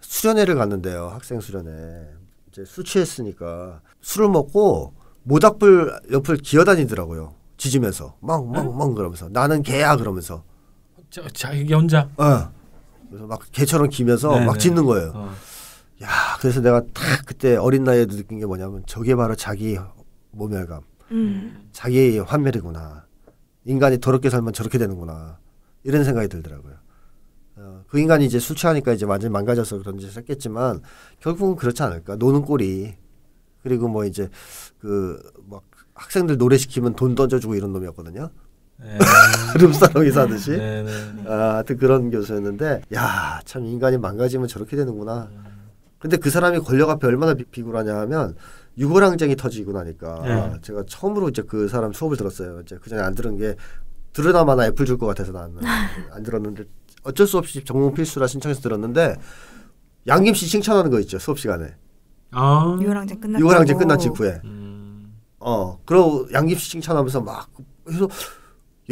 수련회를 갔는데요. 학생 수련회. 이제 술 취했으니까 술을 먹고 모닥불 옆을 기어다니더라고요. 짖으면서 멍멍멍 그러면서 나는 개야 그러면서 자, 자 연자. 어. 그래서 막 개처럼 기면서 네네. 막 짖는 거예요. 어. 야, 그래서 내가 딱 그때 어린 나이에 느낀 게 뭐냐면 저게 바로 자기 모멸감, 음. 자기의 환멸이구나. 인간이 더럽게 살면 저렇게 되는구나. 이런 생각이 들더라고요. 어, 그 인간이 이제 술 취하니까 이제 완전히 망가져서 그런지 했겠지만 결국은 그렇지 않을까. 노는 꼴이 그리고 뭐 이제 그 막 학생들 노래 시키면 돈 던져주고 이런 놈이었거든요. 네. 룸사롱 이사듯이. 네, 네, 아, 하여튼 그런 교수였는데, 야, 참 인간이 망가지면 저렇게 되는구나. 근데 그 사람이 권력 앞에 얼마나 비굴하냐 하면 유골 항쟁이 터지고 나니까 네. 제가 처음으로 이제 그 사람 수업을 들었어요. 이제 그 전에 안 들은 게 들으나마나 애플 줄 것 같아서 나는 안 들었는데 어쩔 수 없이 전공 필수라 신청해서 들었는데 양김 씨 칭찬하는 거 있죠 수업 시간에. 아. 유월항쟁 끝났 유월항쟁 끝난 직후에. 음. 어, 그러고 양귀씨 칭찬하면서 막 그래서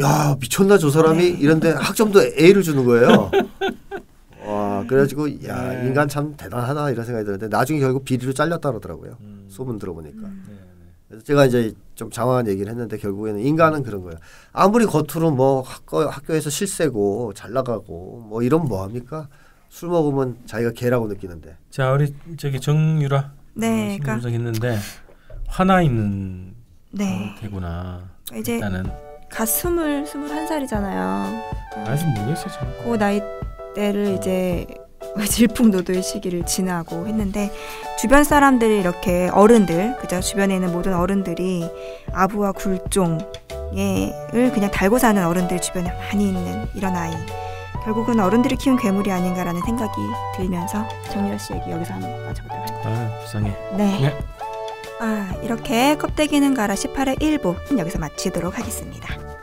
야 미쳤나 저 사람이 네. 이런데 학점도 A를 주는 거예요. 와 그래가지고 야 네. 인간 참 대단하다 이런 생각이 드는데 나중에 결국 비리로 잘렸다 그러더라고요. 음. 소문 들어보니까. 음. 네, 네. 그래서 제가 이제 좀 장황한 얘기를 했는데 결국에는 인간은 그런 거예요. 아무리 겉으로 뭐 학교, 학교에서 실세고 잘 나가고 뭐 이런 뭐 합니까? 술 먹으면 자기가 개라고 느끼는데. 자 우리 저기 정유라 네, 어, 그 그러니까. 분석했는데 화나 있는 네. 상태구나. 어, 이제 일단은 갓 스물 스물한 살이잖아요. 아, 아직 모르겠어 저그 나이 때를 이제 질풍노도의 시기를 지나고 했는데 주변 사람들이 이렇게 어른들 그죠 주변에 있는 모든 어른들이 아부와 굴종 예 그냥 달고 사는 어른들 주변에 많이 있는 이런 아이. 결국은 어른들이 키운 괴물이 아닌가라는 생각이 들면서 정유라 씨 얘기 여기서 한번 마쳐보도록 할게요. 아 불쌍해. 네. 네. 아 이렇게 껍데기는 가라 18회 1부 여기서 마치도록 하겠습니다.